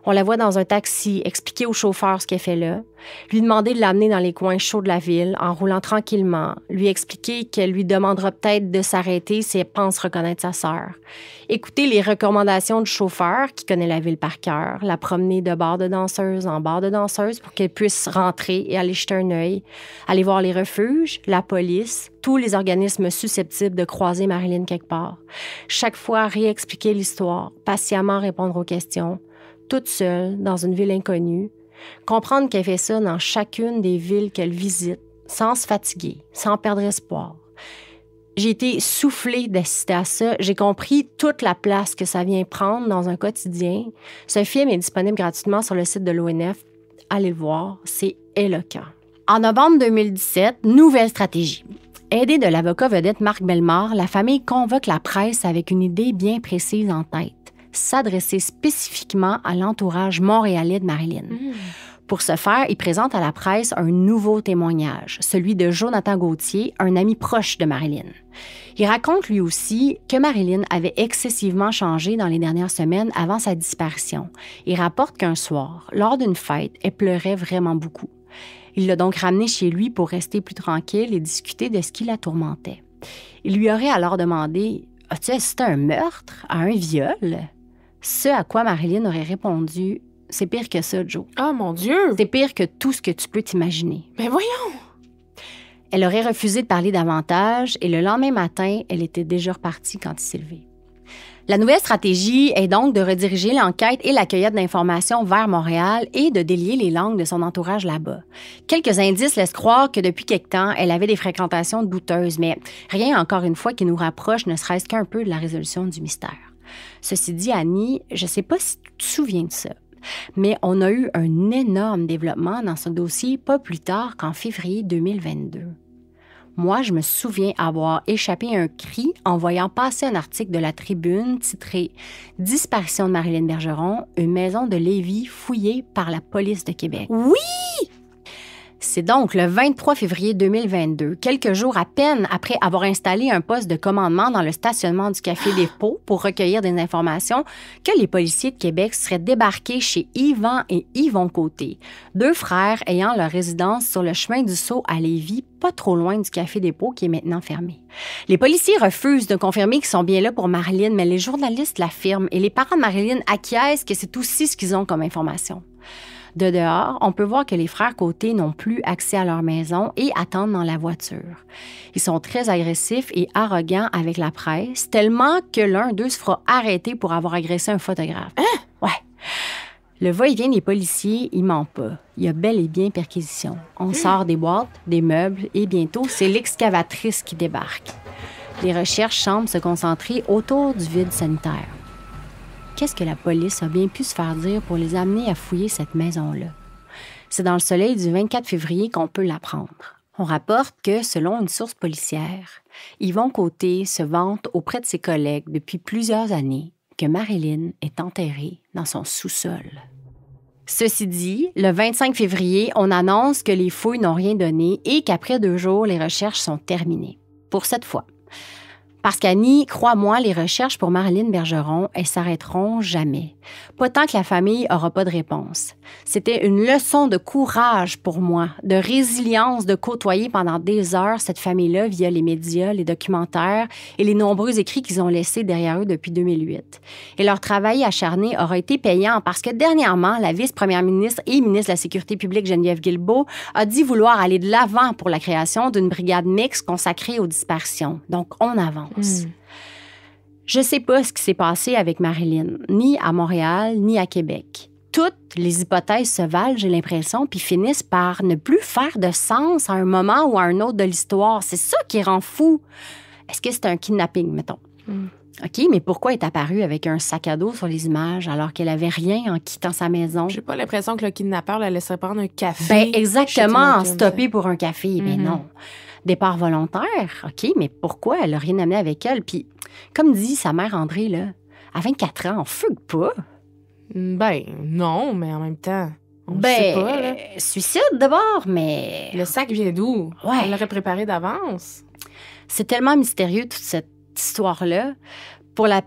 A: On la voit dans un taxi expliquer au chauffeur ce qu'elle fait là, lui demander de l'amener dans les coins chauds de la ville en roulant tranquillement, lui expliquer qu'elle lui demandera peut-être de s'arrêter si elle pense reconnaître sa sœur, écouter les recommandations du chauffeur qui connaît la ville par cœur, la promener de bar de danseuse en bar de danseuse pour qu'elle puisse rentrer et aller jeter un œil, aller voir les refuges, la police, tous les organismes susceptibles de croiser Marilyn quelque part. Chaque fois réexpliquer l'histoire, patiemment répondre aux questions, toute seule dans une ville inconnue, comprendre qu'elle fait ça dans chacune des villes qu'elle visite, sans se fatiguer, sans perdre espoir. J'ai été soufflée d'assister à ça. J'ai compris toute la place que ça vient prendre dans un quotidien. Ce film est disponible gratuitement sur le site de l'ONF. Allez le voir, c'est éloquent. En novembre 2017, nouvelle stratégie. Aidée de l'avocat vedette Marc Bellemare, la famille convoque la presse avec une idée bien précise en tête s'adresser spécifiquement à l'entourage montréalais de Marilyn. Hmm. Pour ce faire, il présente à la presse un nouveau témoignage, celui de Jonathan Gauthier, un ami proche de Marilyn. Il raconte lui aussi que Marilyn avait excessivement changé dans les dernières semaines avant sa disparition. Il rapporte qu'un soir, lors d'une fête, elle pleurait vraiment beaucoup. Il l'a donc ramenée chez lui pour rester plus tranquille et discuter de ce qui la tourmentait. Il lui aurait alors demandé As-tu assisté à un meurtre, à un viol ce à quoi Marilyn aurait répondu C'est pire que ça, Joe. Oh mon Dieu C'est pire que tout ce que tu peux t'imaginer. Mais ben voyons Elle aurait refusé de parler davantage et le lendemain matin, elle était déjà repartie quand il s'est levé. La nouvelle stratégie est donc de rediriger l'enquête et la cueillette d'informations vers Montréal et de délier les langues de son entourage là-bas. Quelques indices laissent croire que depuis quelque temps, elle avait des fréquentations douteuses, mais rien encore une fois qui nous rapproche ne serait-ce qu'un peu de la résolution du mystère. Ceci dit, Annie, je ne sais pas si tu te souviens de ça, mais on a eu un énorme développement dans ce dossier pas plus tard qu'en février 2022. Moi, je me souviens avoir échappé un cri en voyant passer un article de la Tribune titré Disparition de Marilyn Bergeron, une maison de Lévis fouillée par la police de Québec. Oui! C'est donc le 23 février 2022, quelques jours à peine après avoir installé un poste de commandement dans le stationnement du Café des Pots pour recueillir des informations, que les policiers de Québec seraient débarqués chez Yvan et Yvon Côté, deux frères ayant leur résidence sur le chemin du Sceau à Lévis, pas trop loin du Café des Pots qui est maintenant fermé. Les policiers refusent de confirmer qu'ils sont bien là pour Marilyn, mais les journalistes l'affirment et les parents de Marilyn acquiescent que c'est aussi ce qu'ils ont comme information. De dehors, on peut voir que les frères Côté n'ont plus accès à leur maison et attendent dans la voiture. Ils sont très agressifs et arrogants avec la presse, tellement que l'un d'eux se fera arrêter pour avoir agressé un photographe. Hein? Ouais. Le va-et-vient des policiers, il ment pas. Il y a bel et bien perquisition. On hum. sort des boîtes, des meubles et bientôt, c'est l'excavatrice qui débarque. Les recherches semblent se concentrer autour du vide sanitaire qu'est-ce que la police a bien pu se faire dire pour les amener à fouiller cette maison-là? C'est dans le soleil du 24 février qu'on peut l'apprendre. On rapporte que, selon une source policière, Yvon Côté se vante auprès de ses collègues depuis plusieurs années que Marilyn est enterrée dans son sous-sol. Ceci dit, le 25 février, on annonce que les fouilles n'ont rien donné et qu'après deux jours, les recherches sont terminées. Pour cette fois. Parce qu'Annie, crois-moi, les recherches pour Marilyn Bergeron, elles s'arrêteront jamais. Pas tant que la famille aura pas de réponse. C'était une leçon de courage pour moi, de résilience de côtoyer pendant des heures cette famille-là via les médias, les documentaires et les nombreux écrits qu'ils ont laissés derrière eux depuis 2008. Et leur travail acharné aura été payant parce que dernièrement, la vice-première ministre et ministre de la Sécurité publique Geneviève Guilbeault a dit vouloir aller de l'avant pour la création d'une brigade mixte consacrée aux disparitions. Donc, on avance. Hmm. Je sais pas ce qui s'est passé avec Marilyn, ni à Montréal, ni à Québec. Toutes les hypothèses se valent, j'ai l'impression, puis finissent par ne plus faire de sens à un moment ou à un autre de l'histoire. C'est ça qui rend fou. Est-ce que c'est un kidnapping, mettons? Hmm. OK, mais pourquoi est apparue avec un sac à dos sur les images alors qu'elle avait rien en quittant sa maison? J'ai pas l'impression que le kidnappeur la laisserait prendre un café. Ben exactement, stopper pour un café. Ben, mais mm-hmm. non départ volontaire. OK, mais pourquoi elle n'a rien amené avec elle? Puis, comme dit sa mère André, là, à 24 ans, on fugue pas. Ben, non, mais en même temps. On ben, sait pas, là. Euh, suicide d'abord, mais. Le sac vient d'où? Ouais. Elle l'aurait préparé d'avance. C'est tellement mystérieux, toute cette histoire-là. Pour la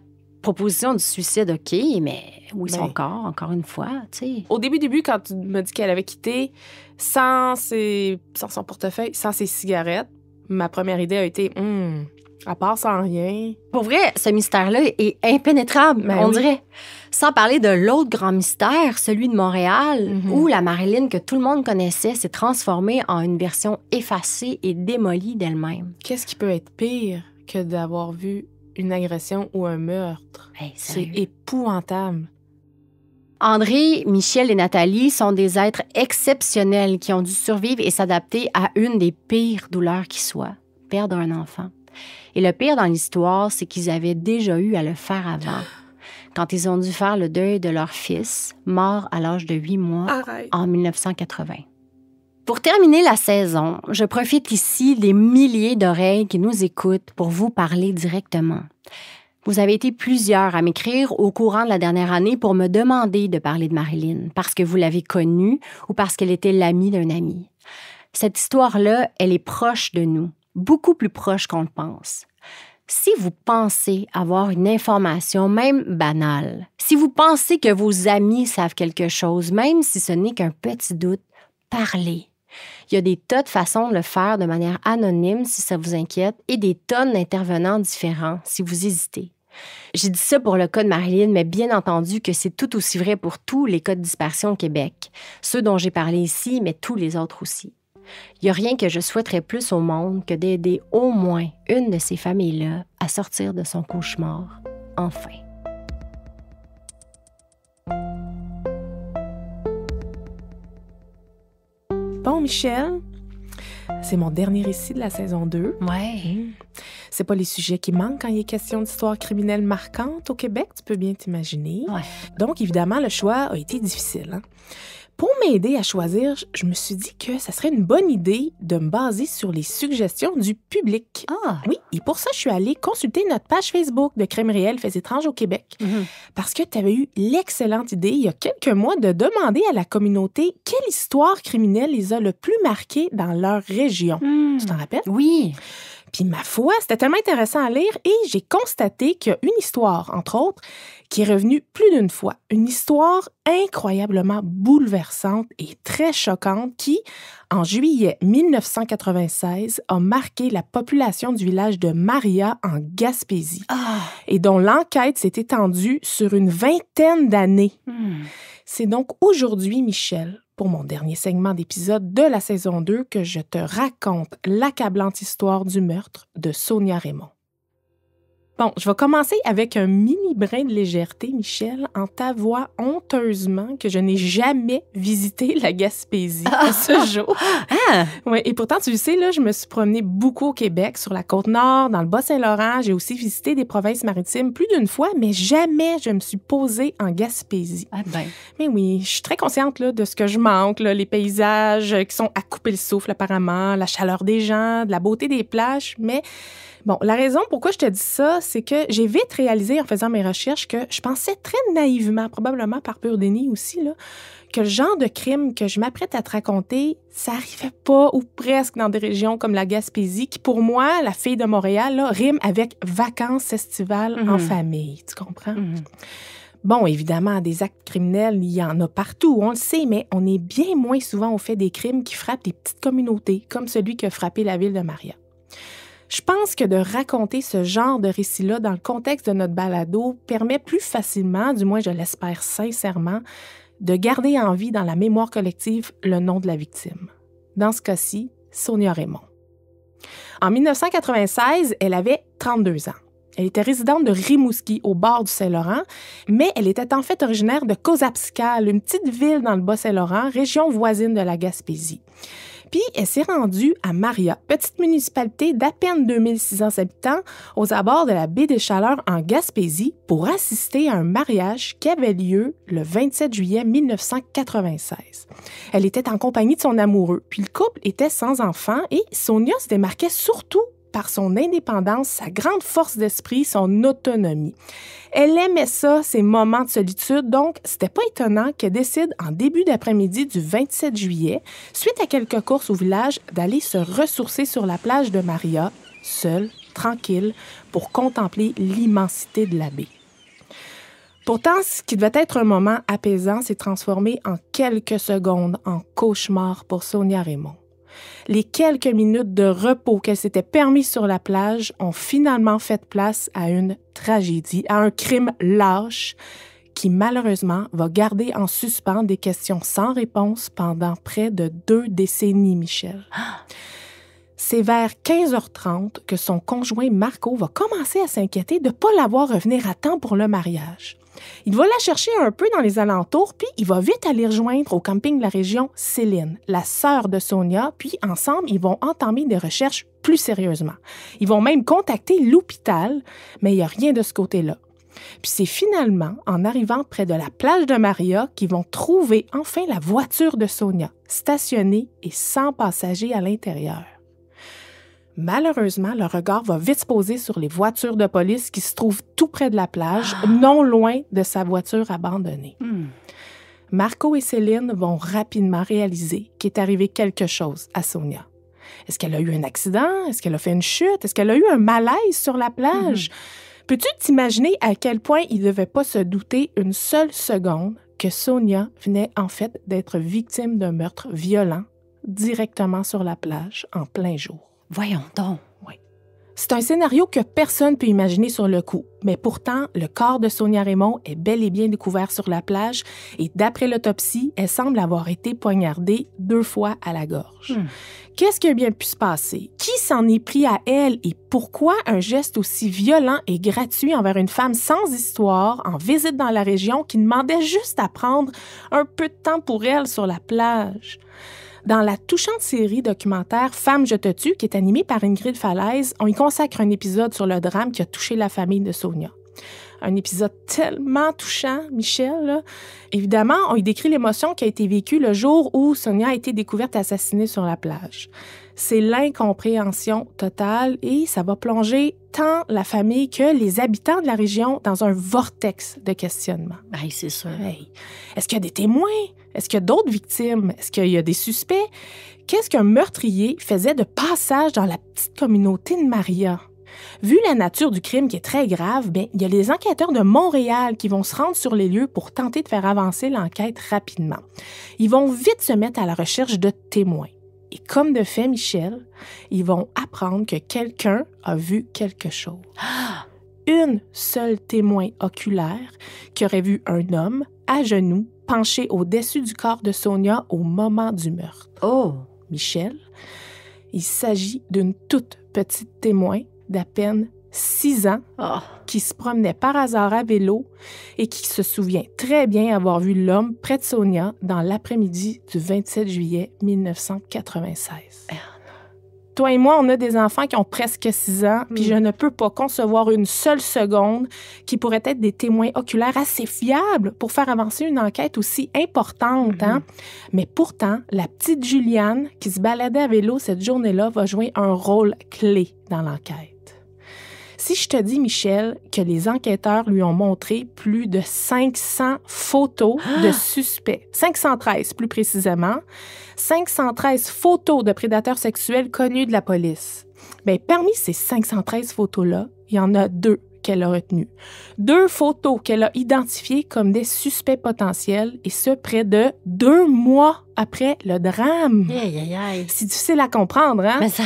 A: proposition du suicide, OK, mais où est son ben. corps, encore une fois, tu
B: sais? Au début, début, quand tu me dis qu'elle avait quitté sans, ses, sans son portefeuille, sans ses cigarettes, ma première idée a été, hum, à part sans rien.
A: Pour vrai, ce mystère-là est impénétrable, mais ben on dirait. Sans parler de l'autre grand mystère, celui de Montréal, mhm. où la Marilyn que tout le monde connaissait s'est transformée en une version effacée et démolie d'elle-même. Qu'est-ce qui peut être pire que d'avoir vu
B: une agression ou un meurtre. c'est épouvantable.
A: André, Michel et Nathalie sont des êtres exceptionnels qui ont dû survivre et s'adapter à une des pires douleurs qui soit, perdre un enfant. Et le pire dans l'histoire, c'est qu'ils avaient déjà eu à le faire avant. Quand ils ont dû faire le deuil de leur fils, mort à l'âge de 8 mois en 1980. Pour terminer la saison, je profite ici des milliers d'oreilles qui nous écoutent pour vous parler directement. Vous avez été plusieurs à m'écrire au courant de la dernière année pour me demander de parler de Marilyn, parce que vous l'avez connue ou parce qu'elle était l'amie d'un ami. Cette histoire-là, elle est proche de nous, beaucoup plus proche qu'on le pense. Si vous pensez avoir une information, même banale, si vous pensez que vos amis savent quelque chose, même si ce n'est qu'un petit doute, parlez. Il y a des tas de façons de le faire de manière anonyme si ça vous inquiète et des tonnes d'intervenants différents si vous hésitez. J'ai dit ça pour le cas de Marilyn, mais bien entendu que c'est tout aussi vrai pour tous les cas de disparition au Québec, ceux dont j'ai parlé ici, mais tous les autres aussi. Il n'y a rien que je souhaiterais plus au monde que d'aider au moins une de ces familles-là à sortir de son cauchemar, enfin. Bon, Michel,
B: c'est mon dernier récit de la saison 2. Ouais. Mmh. C'est pas les sujets qui manquent quand il a question d'histoire criminelle marquante au Québec, tu peux bien t'imaginer. Donc, évidemment, le choix a été difficile. Hein? Pour m'aider à choisir, je me suis dit que ça serait une bonne idée de me baser sur les suggestions du public. Ah! Oui, et pour ça, je suis allée consulter notre page Facebook de Crème réelle Faits étrange au Québec. Mhm. Parce que tu avais eu l'excellente idée, il y a quelques mois, de demander à la communauté quelle histoire criminelle les a le plus marqués dans leur région. Hmm. Tu t'en rappelles? Oui. Puis ma foi, c'était tellement intéressant à lire et j'ai constaté qu'il y a une histoire, entre autres, qui est revenue plus d'une fois. Une histoire incroyablement bouleversante et très choquante qui, en juillet 1996, a marqué la population du village de Maria en Gaspésie ah! et dont l'enquête s'est étendue sur une vingtaine d'années. Hmm. C'est donc aujourd'hui, Michel, pour mon dernier segment d'épisode de la saison 2, que je te raconte l'accablante histoire du meurtre de Sonia Raymond. Bon, je vais commencer avec un mini brin de légèreté, Michel, en t'avouant honteusement que je n'ai jamais visité la Gaspésie à ce ah! jour. Ah! Ouais, et pourtant, tu le sais, là, je me suis promenée beaucoup au Québec, sur la côte nord, dans le Bas-Saint-Laurent. J'ai aussi visité des provinces maritimes plus d'une fois, mais jamais je me suis posée en Gaspésie. Ah ben. Mais oui, je suis très consciente là, de ce que je manque, là, les paysages qui sont à couper le souffle apparemment, la chaleur des gens, de la beauté des plages, mais Bon, la raison pourquoi je te dis ça, c'est que j'ai vite réalisé en faisant mes recherches que je pensais très naïvement, probablement par pur déni aussi, là, que le genre de crime que je m'apprête à te raconter, ça n'arrivait pas ou presque dans des régions comme la Gaspésie, qui pour moi, la fille de Montréal, rime avec vacances estivales en mhm. famille. Tu comprends? Mhm. Bon, évidemment, des actes criminels, il y en a partout, on le sait, mais on est bien moins souvent au fait des crimes qui frappent des petites communautés, comme celui qui a frappé la ville de Maria. Je pense que de raconter ce genre de récit-là dans le contexte de notre balado permet plus facilement, du moins je l'espère sincèrement, de garder en vie dans la mémoire collective le nom de la victime. Dans ce cas-ci, Sonia Raymond. En 1996, elle avait 32 ans. Elle était résidente de Rimouski, au bord du Saint-Laurent, mais elle était en fait originaire de Kozapskal, une petite ville dans le Bas-Saint-Laurent, région voisine de la Gaspésie. Puis, elle s'est rendue à Maria, petite municipalité d'à peine 2600 habitants aux abords de la baie des Chaleurs en Gaspésie pour assister à un mariage qui avait lieu le 27 juillet 1996. Elle était en compagnie de son amoureux, puis le couple était sans enfant et Sonia se démarquait surtout par son indépendance, sa grande force d'esprit, son autonomie. Elle aimait ça, ces moments de solitude, donc c'était pas étonnant qu'elle décide en début d'après-midi du 27 juillet, suite à quelques courses au village, d'aller se ressourcer sur la plage de Maria, seule, tranquille, pour contempler l'immensité de la baie. Pourtant, ce qui devait être un moment apaisant s'est transformé en quelques secondes en cauchemar pour Sonia Raymond. Les quelques minutes de repos qu'elle s'était permis sur la plage ont finalement fait place à une tragédie, à un crime lâche qui malheureusement va garder en suspens des questions sans réponse pendant près de deux décennies, Michel. C'est vers 15h30 que son conjoint Marco va commencer à s'inquiéter de ne pas l'avoir revenir à temps pour le mariage. Il va la chercher un peu dans les alentours, puis il va vite aller rejoindre au camping de la région Céline, la sœur de Sonia, puis ensemble, ils vont entamer des recherches plus sérieusement. Ils vont même contacter l'hôpital, mais il n'y a rien de ce côté-là. Puis c'est finalement en arrivant près de la plage de Maria qu'ils vont trouver enfin la voiture de Sonia, stationnée et sans passager à l'intérieur. Malheureusement, le regard va vite se poser sur les voitures de police qui se trouvent tout près de la plage, non loin de sa voiture abandonnée. Hmm. Marco et Céline vont rapidement réaliser qu'il est arrivé quelque chose à Sonia. Est-ce qu'elle a eu un accident? Est-ce qu'elle a fait une chute? Est-ce qu'elle a eu un malaise sur la plage? Mm-hmm. Peux-tu t'imaginer à quel point ils ne devait pas se douter une seule seconde que Sonia venait en fait d'être victime d'un meurtre violent directement sur la plage en plein jour? Voyons donc. Oui. C'est un scénario que personne ne peut imaginer sur le coup, mais pourtant, le corps de Sonia Raymond est bel et bien découvert sur la plage et d'après l'autopsie, elle semble avoir été poignardée deux fois à la gorge. Hmm. Qu'est-ce qui a bien pu se passer? Qui s'en est pris à elle et pourquoi un geste aussi violent et gratuit envers une femme sans histoire, en visite dans la région, qui demandait juste à prendre un peu de temps pour elle sur la plage? Dans la touchante série documentaire Femme, je te tue, qui est animée par Ingrid Falaise, on y consacre un épisode sur le drame qui a touché la famille de Sonia. Un épisode tellement touchant, Michel. Évidemment, on y décrit l'émotion qui a été vécue le jour où Sonia a été découverte assassinée sur la plage c'est l'incompréhension totale et ça va plonger tant la famille que les habitants de la région dans un vortex de questionnement. c'est sûr. Est-ce qu'il y a des témoins? Est-ce qu'il y a d'autres victimes? Est-ce qu'il y a des suspects? Qu'est-ce qu'un meurtrier faisait de passage dans la petite communauté de Maria? Vu la nature du crime qui est très grave, ben, il y a les enquêteurs de Montréal qui vont se rendre sur les lieux pour tenter de faire avancer l'enquête rapidement. Ils vont vite se mettre à la recherche de témoins. Et comme de fait, Michel, ils vont apprendre que quelqu'un a vu quelque chose. Une seule témoin oculaire qui aurait vu un homme à genoux penché au-dessus du corps de Sonia au moment du meurtre. Oh! Michel, il s'agit d'une toute petite témoin d'à peine 6 ans, ah. qui se promenait par hasard à vélo et qui se souvient très bien avoir vu l'homme près de Sonia dans l'après-midi du 27 juillet 1996. Eh, Toi et moi, on a des enfants qui ont presque six ans, puis mm. je ne peux pas concevoir une seule seconde qui pourrait être des témoins oculaires assez fiables pour faire avancer une enquête aussi importante. Hein. Mm-hmm. Mais pourtant, la petite Juliane qui se baladait à vélo cette journée-là va jouer un rôle clé dans l'enquête. Si je te dis, Michel, que les enquêteurs lui ont montré plus de 500 photos ah! de suspects, 513 plus précisément, 513 photos de prédateurs sexuels connus de la police. Bien, parmi ces 513 photos-là, il y en a deux qu'elle a retenues. Deux photos qu'elle a identifiées comme des suspects potentiels, et ce, près de deux mois après le drame. Aïe, aïe, aïe. C'est difficile à comprendre, hein? Mais ça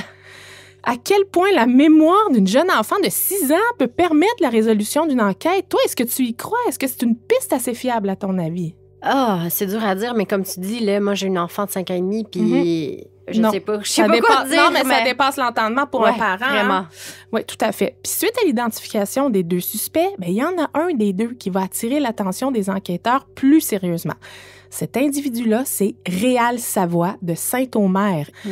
B: à quel point la mémoire d'une jeune enfant de 6 ans peut permettre la résolution d'une enquête. Toi, est-ce que tu y crois? Est-ce que c'est une piste assez fiable à ton avis?
A: Ah, c'est dur à dire, mais comme tu dis, là, moi, j'ai une enfant de 5 ans et demi, puis mhm. je ne sais pas, je sais pas Non, mais, ça dépasse
B: l'entendement pour un parent. Oui, tout à fait. Puis suite à l'identification des deux suspects, ben, il y en a un des deux qui va attirer l'attention des enquêteurs plus sérieusement. Cet individu-là, c'est Réal Savoie de Saint-Omer. Hmm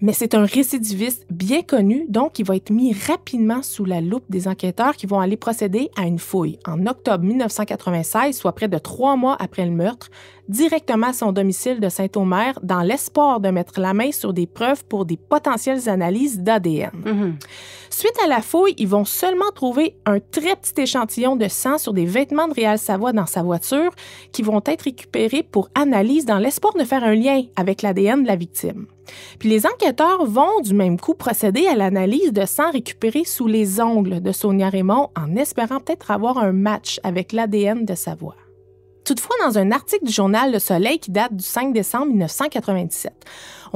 B: mais c'est un récidiviste bien connu, donc il va être mis rapidement sous la loupe des enquêteurs qui vont aller procéder à une fouille. En octobre 1996, soit près de trois mois après le meurtre, directement à son domicile de Saint-Omer dans l'espoir de mettre la main sur des preuves pour des potentielles analyses d'ADN. Mm-hmm. Suite à la fouille, ils vont seulement trouver un très petit échantillon de sang sur des vêtements de Réal Savoie dans sa voiture qui vont être récupérés pour analyse dans l'espoir de faire un lien avec l'ADN de la victime. Puis les enquêteurs vont du même coup procéder à l'analyse de sang récupéré sous les ongles de Sonia Raymond en espérant peut-être avoir un match avec l'ADN de Savoie. Toutefois, dans un article du journal Le Soleil qui date du 5 décembre 1997,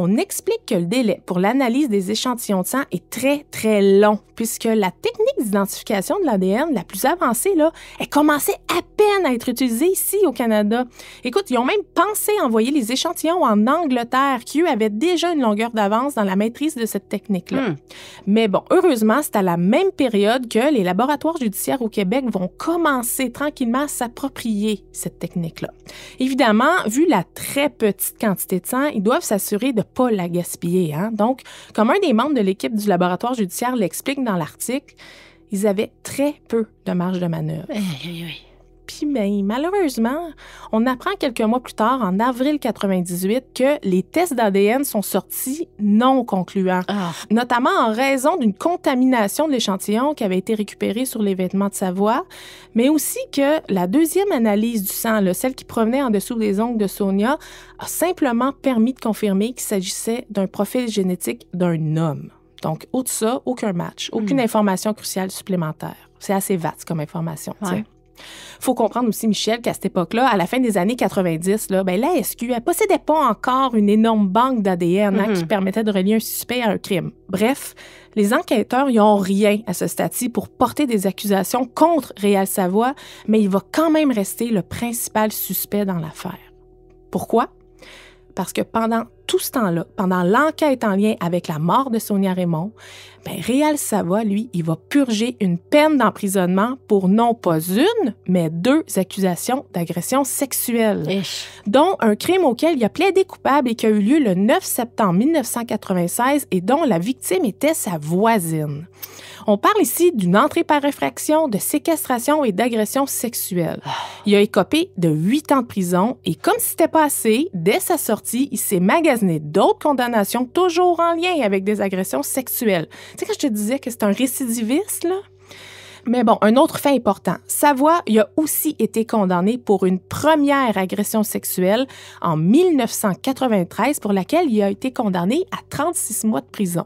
B: on explique que le délai pour l'analyse des échantillons de sang est très, très long, puisque la technique d'identification de l'ADN, la plus avancée, là, est commençait à peine à être utilisée ici au Canada. Écoute, ils ont même pensé envoyer les échantillons en Angleterre, qui, eux, avaient déjà une longueur d'avance dans la maîtrise de cette technique-là. Hmm. Mais bon, heureusement, c'est à la même période que les laboratoires judiciaires au Québec vont commencer tranquillement à s'approprier cette technique-là. Évidemment, vu la très petite quantité de sang, ils doivent s'assurer de pas la gaspiller. Hein. Donc, comme un des membres de l'équipe du laboratoire judiciaire l'explique dans l'article, ils avaient très peu de marge de manœuvre.
A: oui.
B: Puis ben, malheureusement, on apprend quelques mois plus tard, en avril 98, que les tests d'ADN sont sortis non concluants, ah. notamment en raison d'une contamination de l'échantillon qui avait été récupéré sur les vêtements de Savoie, mais aussi que la deuxième analyse du sang, celle qui provenait en dessous des ongles de Sonia, a simplement permis de confirmer qu'il s'agissait d'un profil génétique d'un homme. Donc, au-dessus aucun match, aucune hmm. information cruciale supplémentaire. C'est assez vaste comme information faut comprendre aussi, Michel, qu'à cette époque-là, à la fin des années 90, là, ben, la SQ, ne possédait pas encore une énorme banque d'ADN hein, qui mhm. permettait de relier un suspect à un crime. Bref, les enquêteurs n'ont rien à ce statut pour porter des accusations contre Réal Savoie, mais il va quand même rester le principal suspect dans l'affaire. Pourquoi? parce que pendant tout ce temps-là, pendant l'enquête en lien avec la mort de Sonia Raymond, ben Réal Savoie, lui, il va purger une peine d'emprisonnement pour non pas une, mais deux accusations d'agression sexuelle, dont un crime auquel il a plaidé coupable et qui a eu lieu le 9 septembre 1996 et dont la victime était sa voisine on parle ici d'une entrée par réfraction, de séquestration et d'agression sexuelle. Il a écopé de huit ans de prison et comme si c'était pas assez, dès sa sortie, il s'est magasiné d'autres condamnations toujours en lien avec des agressions sexuelles. Tu sais quand je te disais que c'est un récidiviste, là? Mais bon, un autre fait important. Savoie il a aussi été condamné pour une première agression sexuelle en 1993 pour laquelle il a été condamné à 36 mois de prison.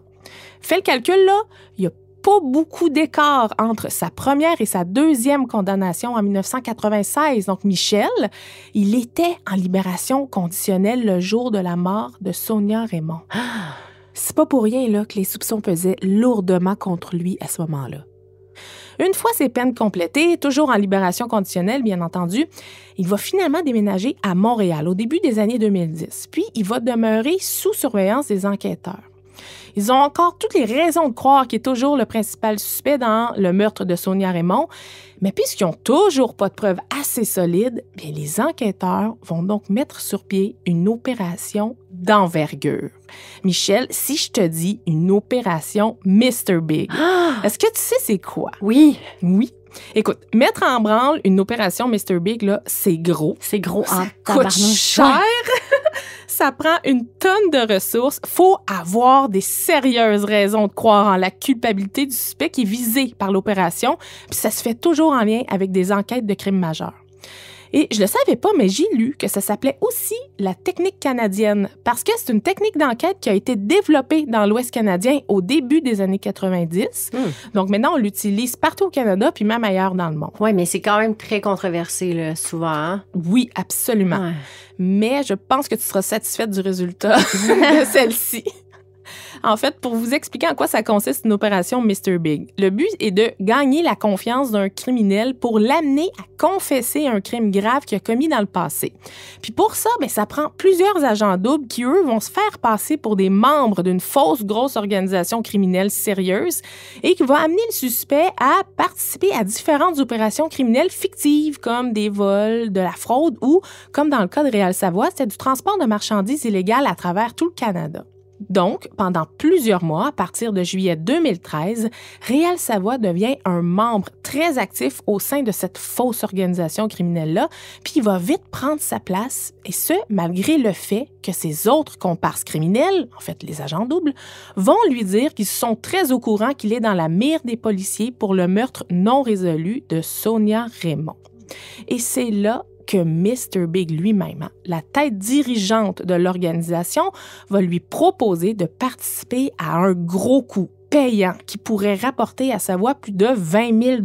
B: Fais le calcul là, il a pas beaucoup d'écart entre sa première et sa deuxième condamnation en 1996. Donc Michel, il était en libération conditionnelle le jour de la mort de Sonia Raymond. C'est pas pour rien là, que les soupçons pesaient lourdement contre lui à ce moment-là. Une fois ses peines complétées, toujours en libération conditionnelle, bien entendu, il va finalement déménager à Montréal au début des années 2010. Puis, il va demeurer sous surveillance des enquêteurs. Ils ont encore toutes les raisons de croire qu'il est toujours le principal suspect dans le meurtre de Sonia Raymond, mais puisqu'ils n'ont toujours pas de preuves assez solides, les enquêteurs vont donc mettre sur pied une opération d'envergure. Michel, si je te dis une opération Mr. Big, ah! est-ce que tu sais c'est quoi? Oui. Oui. Écoute, mettre en branle une opération Mr. Big, là, c'est gros. C'est gros Ça hein, coûte cher. ça prend une tonne de ressources. Faut avoir des sérieuses raisons de croire en la culpabilité du suspect qui est visé par l'opération. Puis ça se fait toujours en lien avec des enquêtes de crimes majeurs. Et je le savais pas, mais j'ai lu que ça s'appelait aussi la technique canadienne, parce que c'est une technique d'enquête qui a été développée dans l'Ouest canadien au début des années 90. Hmm. Donc maintenant, on l'utilise partout au Canada, puis même ailleurs dans le monde. Oui, mais c'est quand même très controversé, là, souvent. Hein? Oui, absolument. Mais je pense que tu seras satisfaite du résultat de celle-ci. En fait, pour vous expliquer en quoi ça consiste une opération Mr. Big, le but est de gagner la confiance d'un criminel pour l'amener à confesser un crime grave qu'il a commis dans le passé. Puis pour ça, bien, ça prend plusieurs agents doubles qui, eux, vont se faire passer pour des membres d'une fausse grosse organisation criminelle sérieuse et qui vont amener le suspect à participer à différentes opérations criminelles fictives comme des vols, de la fraude ou, comme dans le cas de Réal Savoie, c'était du transport de marchandises illégales à travers tout le Canada. Donc, pendant plusieurs mois, à partir de juillet 2013, Réal Savoie devient un membre très actif au sein de cette fausse organisation criminelle-là, puis il va vite prendre sa place, et ce, malgré le fait que ses autres comparses criminels, en fait les agents doubles, vont lui dire qu'ils sont très au courant qu'il est dans la mire des policiers pour le meurtre non résolu de Sonia Raymond. Et c'est là que Mr. Big lui-même, hein, la tête dirigeante de l'organisation, va lui proposer de participer à un gros coup payant qui pourrait rapporter à sa voix plus de 20 000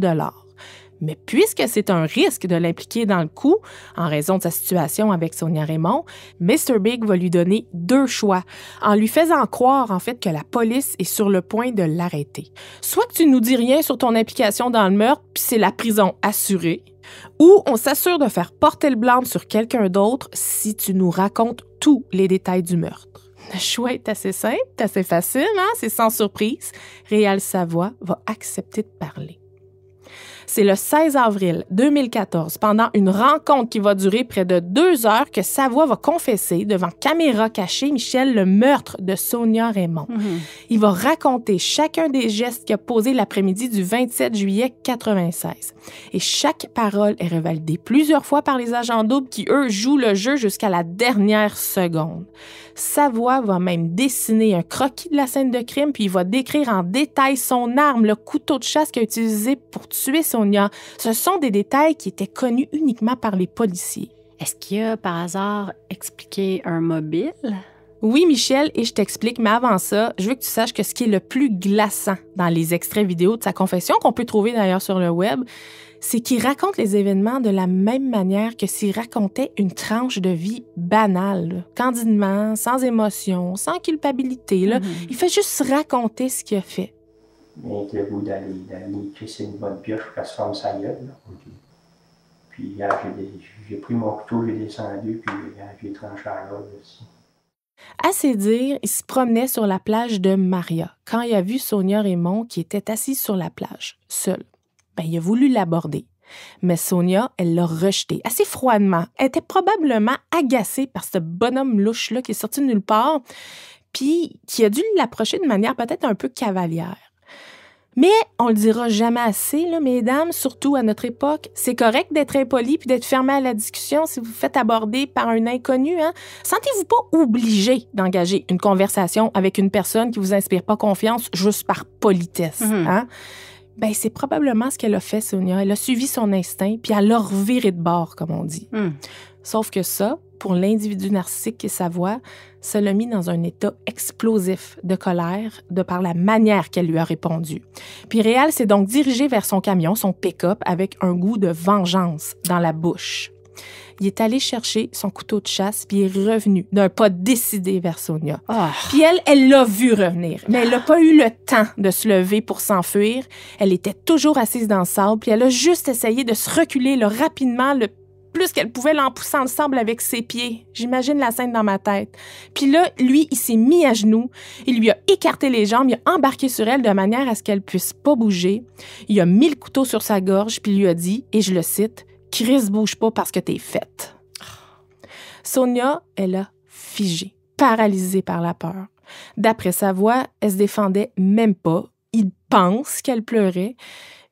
B: mais puisque c'est un risque de l'impliquer dans le coup, en raison de sa situation avec Sonia Raymond, Mr. Big va lui donner deux choix, en lui faisant croire en fait que la police est sur le point de l'arrêter. Soit que tu nous dis rien sur ton implication dans le meurtre, puis c'est la prison assurée, ou on s'assure de faire porter le blâme sur quelqu'un d'autre si tu nous racontes tous les détails du meurtre. Le choix est assez simple, assez facile, hein? c'est sans surprise. Réal Savoie va accepter de parler. C'est le 16 avril 2014, pendant une rencontre qui va durer près de deux heures, que Savoie va confesser devant caméra cachée, Michel, le meurtre de Sonia Raymond. Mhm. Il va raconter chacun des gestes qu'il a posés l'après-midi du 27 juillet 96. Et chaque parole est revalidée plusieurs fois par les agents doubles qui, eux, jouent le jeu jusqu'à la dernière seconde. Savoie va même dessiner un croquis de la scène de crime, puis il va décrire en détail son arme, le couteau de chasse qu'il a utilisé pour tuer son ce sont des détails qui étaient connus uniquement par les policiers. Est-ce qu'il a par hasard expliqué un mobile? Oui, Michel, et je t'explique, mais avant ça, je veux que tu saches que ce qui est le plus glaçant dans les extraits vidéo de sa confession, qu'on peut trouver d'ailleurs sur le web, c'est qu'il raconte les événements de la même manière que s'il racontait une tranche de vie banale, candidement, sans émotion, sans culpabilité. Mm-hmm. Il fait juste raconter ce qu'il a fait
A: mais d'aller une bonne j'ai pris mon couteau, j'ai descendu, puis j'ai tranché à aussi.
B: À ses dires, il se promenait sur la plage de Maria quand il a vu Sonia Raymond qui était assise sur la plage, seule. Ben, il a voulu l'aborder. Mais Sonia, elle l'a rejeté assez froidement. Elle était probablement agacée par ce bonhomme louche-là qui est sorti de nulle part, puis qui a dû l'approcher de manière peut-être un peu cavalière. Mais on le dira jamais assez, mesdames, surtout à notre époque, c'est correct d'être impoli puis d'être fermé à la discussion si vous, vous faites aborder par un inconnu. Hein. Sentez-vous pas obligé d'engager une conversation avec une personne qui vous inspire pas confiance juste par politesse. Mm-hmm. Hein? Ben, c'est probablement ce qu'elle a fait, Sonia. Elle a suivi son instinct, puis elle a reviré de bord, comme on dit. Mm. Sauf que ça, pour l'individu narcissique qui est sa voix, se le mis dans un état explosif de colère de par la manière qu'elle lui a répondu. Puis Réal s'est donc dirigé vers son camion, son pick-up, avec un goût de vengeance dans la bouche. Il est allé chercher son couteau de chasse, puis est revenu d'un pas décidé vers Sonia. Ah. Puis elle, elle l'a vu revenir, mais elle n'a pas eu le temps de se lever pour s'enfuir. Elle était toujours assise dans le sable, puis elle a juste essayé de se reculer le rapidement le plus qu'elle pouvait l'en ensemble avec ses pieds. J'imagine la scène dans ma tête. Puis là, lui, il s'est mis à genoux, il lui a écarté les jambes, il a embarqué sur elle de manière à ce qu'elle puisse pas bouger. Il a mis le couteau sur sa gorge, puis lui a dit, et je le cite, Chris, bouge pas parce que t'es faite. Sonia, elle a figé, paralysée par la peur. D'après sa voix, elle se défendait même pas. Il pense qu'elle pleurait.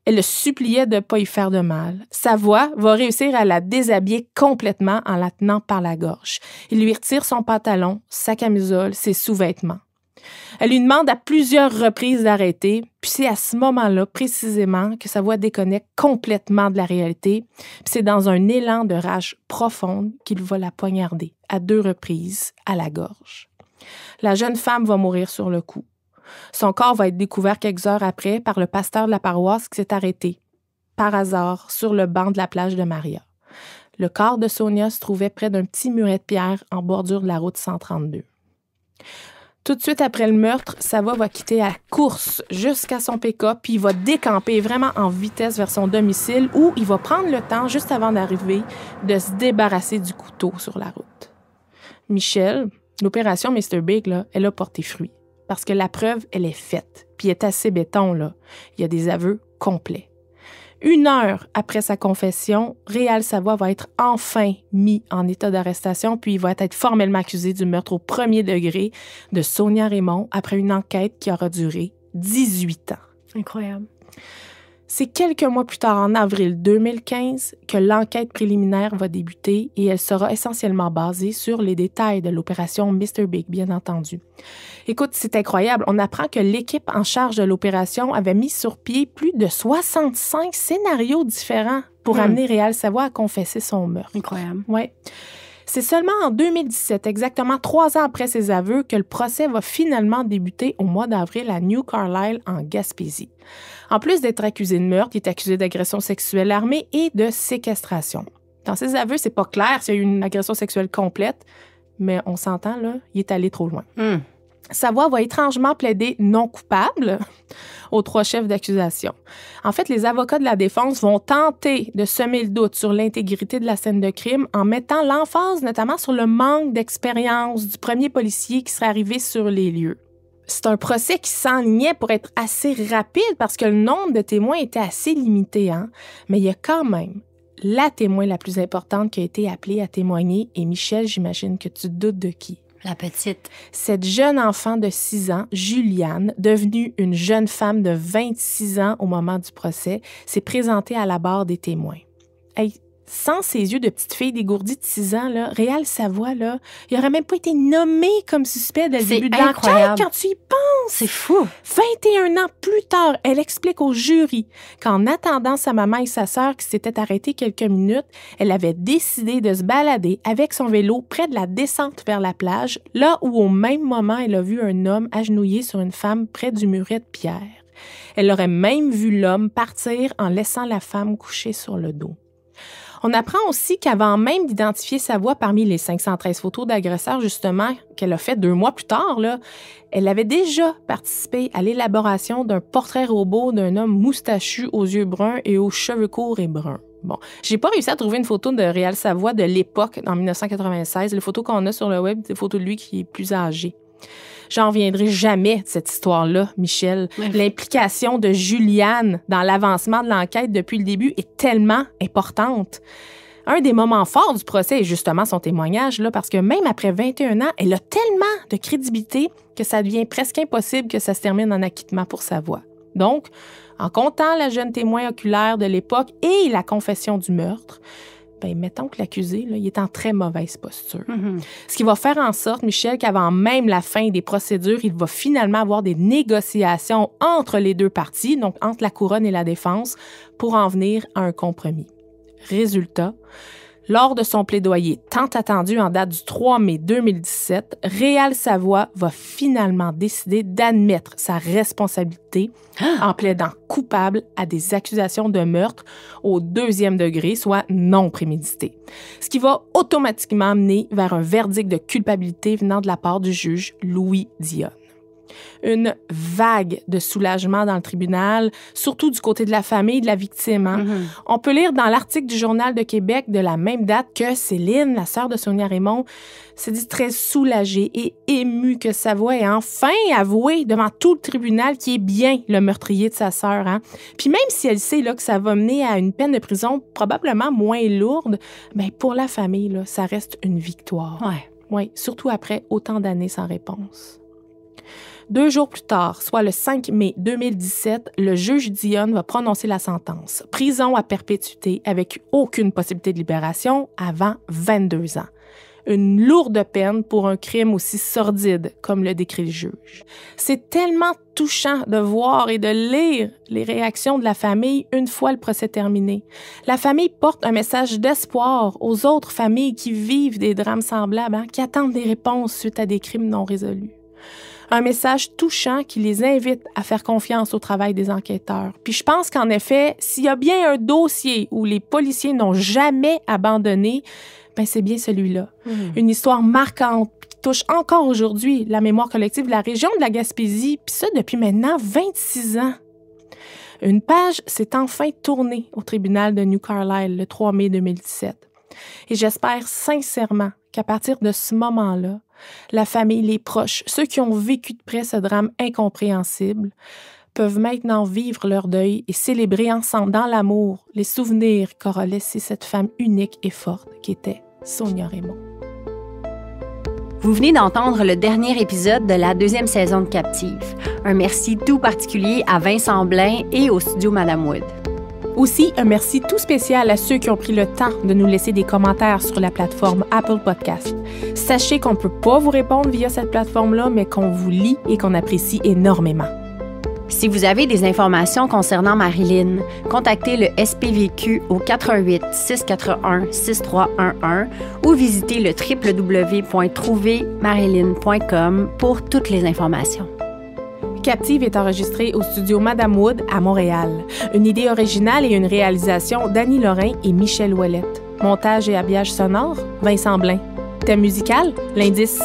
B: Elle le suppliait de ne pas y faire de mal. Sa voix va réussir à la déshabiller complètement en la tenant par la gorge. Il lui retire son pantalon, sa camisole, ses sous-vêtements. Elle lui demande à plusieurs reprises d'arrêter, puis c'est à ce moment-là précisément que sa voix déconnecte complètement de la réalité, puis c'est dans un élan de rage profonde qu'il va la poignarder à deux reprises à la gorge. La jeune femme va mourir sur le coup. Son corps va être découvert quelques heures après par le pasteur de la paroisse qui s'est arrêté, par hasard, sur le banc de la plage de Maria. Le corps de Sonia se trouvait près d'un petit muret de pierre en bordure de la route 132. Tout de suite après le meurtre, Sava va quitter à la course jusqu'à son PK, puis il va décamper vraiment en vitesse vers son domicile où il va prendre le temps, juste avant d'arriver, de se débarrasser du couteau sur la route. Michel, l'opération Mr. Big, elle a porté fruit parce que la preuve, elle est faite, puis est assez béton, là. Il y a des aveux complets. Une heure après sa confession, Réal Savoie va être enfin mis en état d'arrestation, puis il va être formellement accusé du meurtre au premier degré de Sonia Raymond après une enquête qui aura duré 18 ans. Incroyable. C'est quelques mois plus tard, en avril 2015, que l'enquête préliminaire va débuter et elle sera essentiellement basée sur les détails de l'opération Mr. Big, bien entendu. Écoute, c'est incroyable, on apprend que l'équipe en charge de l'opération avait mis sur pied plus de 65 scénarios différents pour hmm. amener Réal Savoie à confesser son meurtre. Incroyable. Ouais. C'est seulement en 2017, exactement trois ans après ses aveux, que le procès va finalement débuter au mois d'avril à New Carlisle, en Gaspésie. En plus d'être accusé de meurtre, il est accusé d'agression sexuelle armée et de séquestration. Dans ses aveux, c'est pas clair s'il y a eu une agression sexuelle complète, mais on s'entend, là, il est allé trop loin. Hmm. Sa voix va étrangement plaider non coupable aux trois chefs d'accusation. En fait, les avocats de la défense vont tenter de semer le doute sur l'intégrité de la scène de crime en mettant l'emphase notamment sur le manque d'expérience du premier policier qui serait arrivé sur les lieux. C'est un procès qui s'enlignait pour être assez rapide parce que le nombre de témoins était assez limité, hein. mais il y a quand même la témoin la plus importante qui a été appelée à témoigner, et Michel, j'imagine que tu doutes de qui. La petite. Cette jeune enfant de 6 ans, Juliane, devenue une jeune femme de 26 ans au moment du procès, s'est présentée à la barre des témoins sans ses yeux de petite fille dégourdie de 6 ans, là, Réal Savoie, là, il aurait même pas été nommé comme suspect dès le début de l'enquête quand tu y penses. C'est fou. 21 ans plus tard, elle explique au jury qu'en attendant sa maman et sa sœur qui s'étaient arrêtées quelques minutes, elle avait décidé de se balader avec son vélo près de la descente vers la plage, là où au même moment elle a vu un homme agenouillé sur une femme près du muret de pierre. Elle aurait même vu l'homme partir en laissant la femme couchée sur le dos. On apprend aussi qu'avant même d'identifier sa voix parmi les 513 photos d'agresseurs, justement, qu'elle a fait deux mois plus tard, là, elle avait déjà participé à l'élaboration d'un portrait robot d'un homme moustachu aux yeux bruns et aux cheveux courts et bruns. Bon, j'ai pas réussi à trouver une photo de Réal Savoie de l'époque, en 1996. Les photo qu'on a sur le web, c'est des photos de lui qui est plus âgé. J'en reviendrai jamais de cette histoire-là, Michel. L'implication de Julianne dans l'avancement de l'enquête depuis le début est tellement importante. Un des moments forts du procès est justement son témoignage, là, parce que même après 21 ans, elle a tellement de crédibilité que ça devient presque impossible que ça se termine en acquittement pour sa voix. Donc, en comptant la jeune témoin oculaire de l'époque et la confession du meurtre, ben, mettons que l'accusé, il est en très mauvaise posture. Mm-hmm. Ce qui va faire en sorte, Michel, qu'avant même la fin des procédures, il va finalement avoir des négociations entre les deux parties, donc entre la couronne et la défense, pour en venir à un compromis. Résultat, lors de son plaidoyer tant attendu en date du 3 mai 2017, Réal Savoie va finalement décider d'admettre sa responsabilité ah! en plaidant coupable à des accusations de meurtre au deuxième degré, soit non prémédité, ce qui va automatiquement amener vers un verdict de culpabilité venant de la part du juge Louis Dionne une vague de soulagement dans le tribunal, surtout du côté de la famille de la victime. Hein. Mhm. On peut lire dans l'article du Journal de Québec de la même date que Céline, la sœur de Sonia Raymond, s'est dit très soulagée et émue que sa voix ait enfin avoué devant tout le tribunal qui est bien le meurtrier de sa sœur. Hein. Puis même si elle sait là, que ça va mener à une peine de prison probablement moins lourde, mais ben, pour la famille, ça reste une victoire. Oui, surtout après autant d'années sans réponse. Deux jours plus tard, soit le 5 mai 2017, le juge Dion va prononcer la sentence. Prison à perpétuité avec aucune possibilité de libération avant 22 ans. Une lourde peine pour un crime aussi sordide comme le décrit le juge. C'est tellement touchant de voir et de lire les réactions de la famille une fois le procès terminé. La famille porte un message d'espoir aux autres familles qui vivent des drames semblables, hein, qui attendent des réponses suite à des crimes non résolus un message touchant qui les invite à faire confiance au travail des enquêteurs. Puis je pense qu'en effet, s'il y a bien un dossier où les policiers n'ont jamais abandonné, ben c'est bien celui-là. Mhm. Une histoire marquante qui touche encore aujourd'hui la mémoire collective de la région de la Gaspésie, puis ça depuis maintenant 26 ans. Une page s'est enfin tournée au tribunal de New Carlisle le 3 mai 2017. Et j'espère sincèrement à partir de ce moment-là, la famille, les proches, ceux qui ont vécu de près ce drame incompréhensible, peuvent maintenant vivre leur deuil et célébrer ensemble dans l'amour les souvenirs qu'aura laissé cette femme unique et forte qui était Sonia Raymond.
A: Vous venez d'entendre le dernier épisode de la deuxième saison de Captive. Un merci tout particulier à Vincent Blain et au studio Madame Wood. Aussi, un merci tout
B: spécial à ceux qui ont pris le temps de nous laisser des commentaires sur la plateforme Apple Podcast.
A: Sachez qu'on ne peut pas vous répondre via cette plateforme-là, mais qu'on vous lit et qu'on apprécie énormément. Si vous avez des informations concernant Marilyn, contactez le SPVQ au 88 681 6311 ou visitez le www.trouvermarilyn.com pour toutes les informations. Captive
B: est enregistré au studio Madame Wood à Montréal. Une idée originale et une réalisation d'Annie Lorrain et Michel Ouellette. Montage et habillage sonore, Vincent Blain. Thème musical, l'indice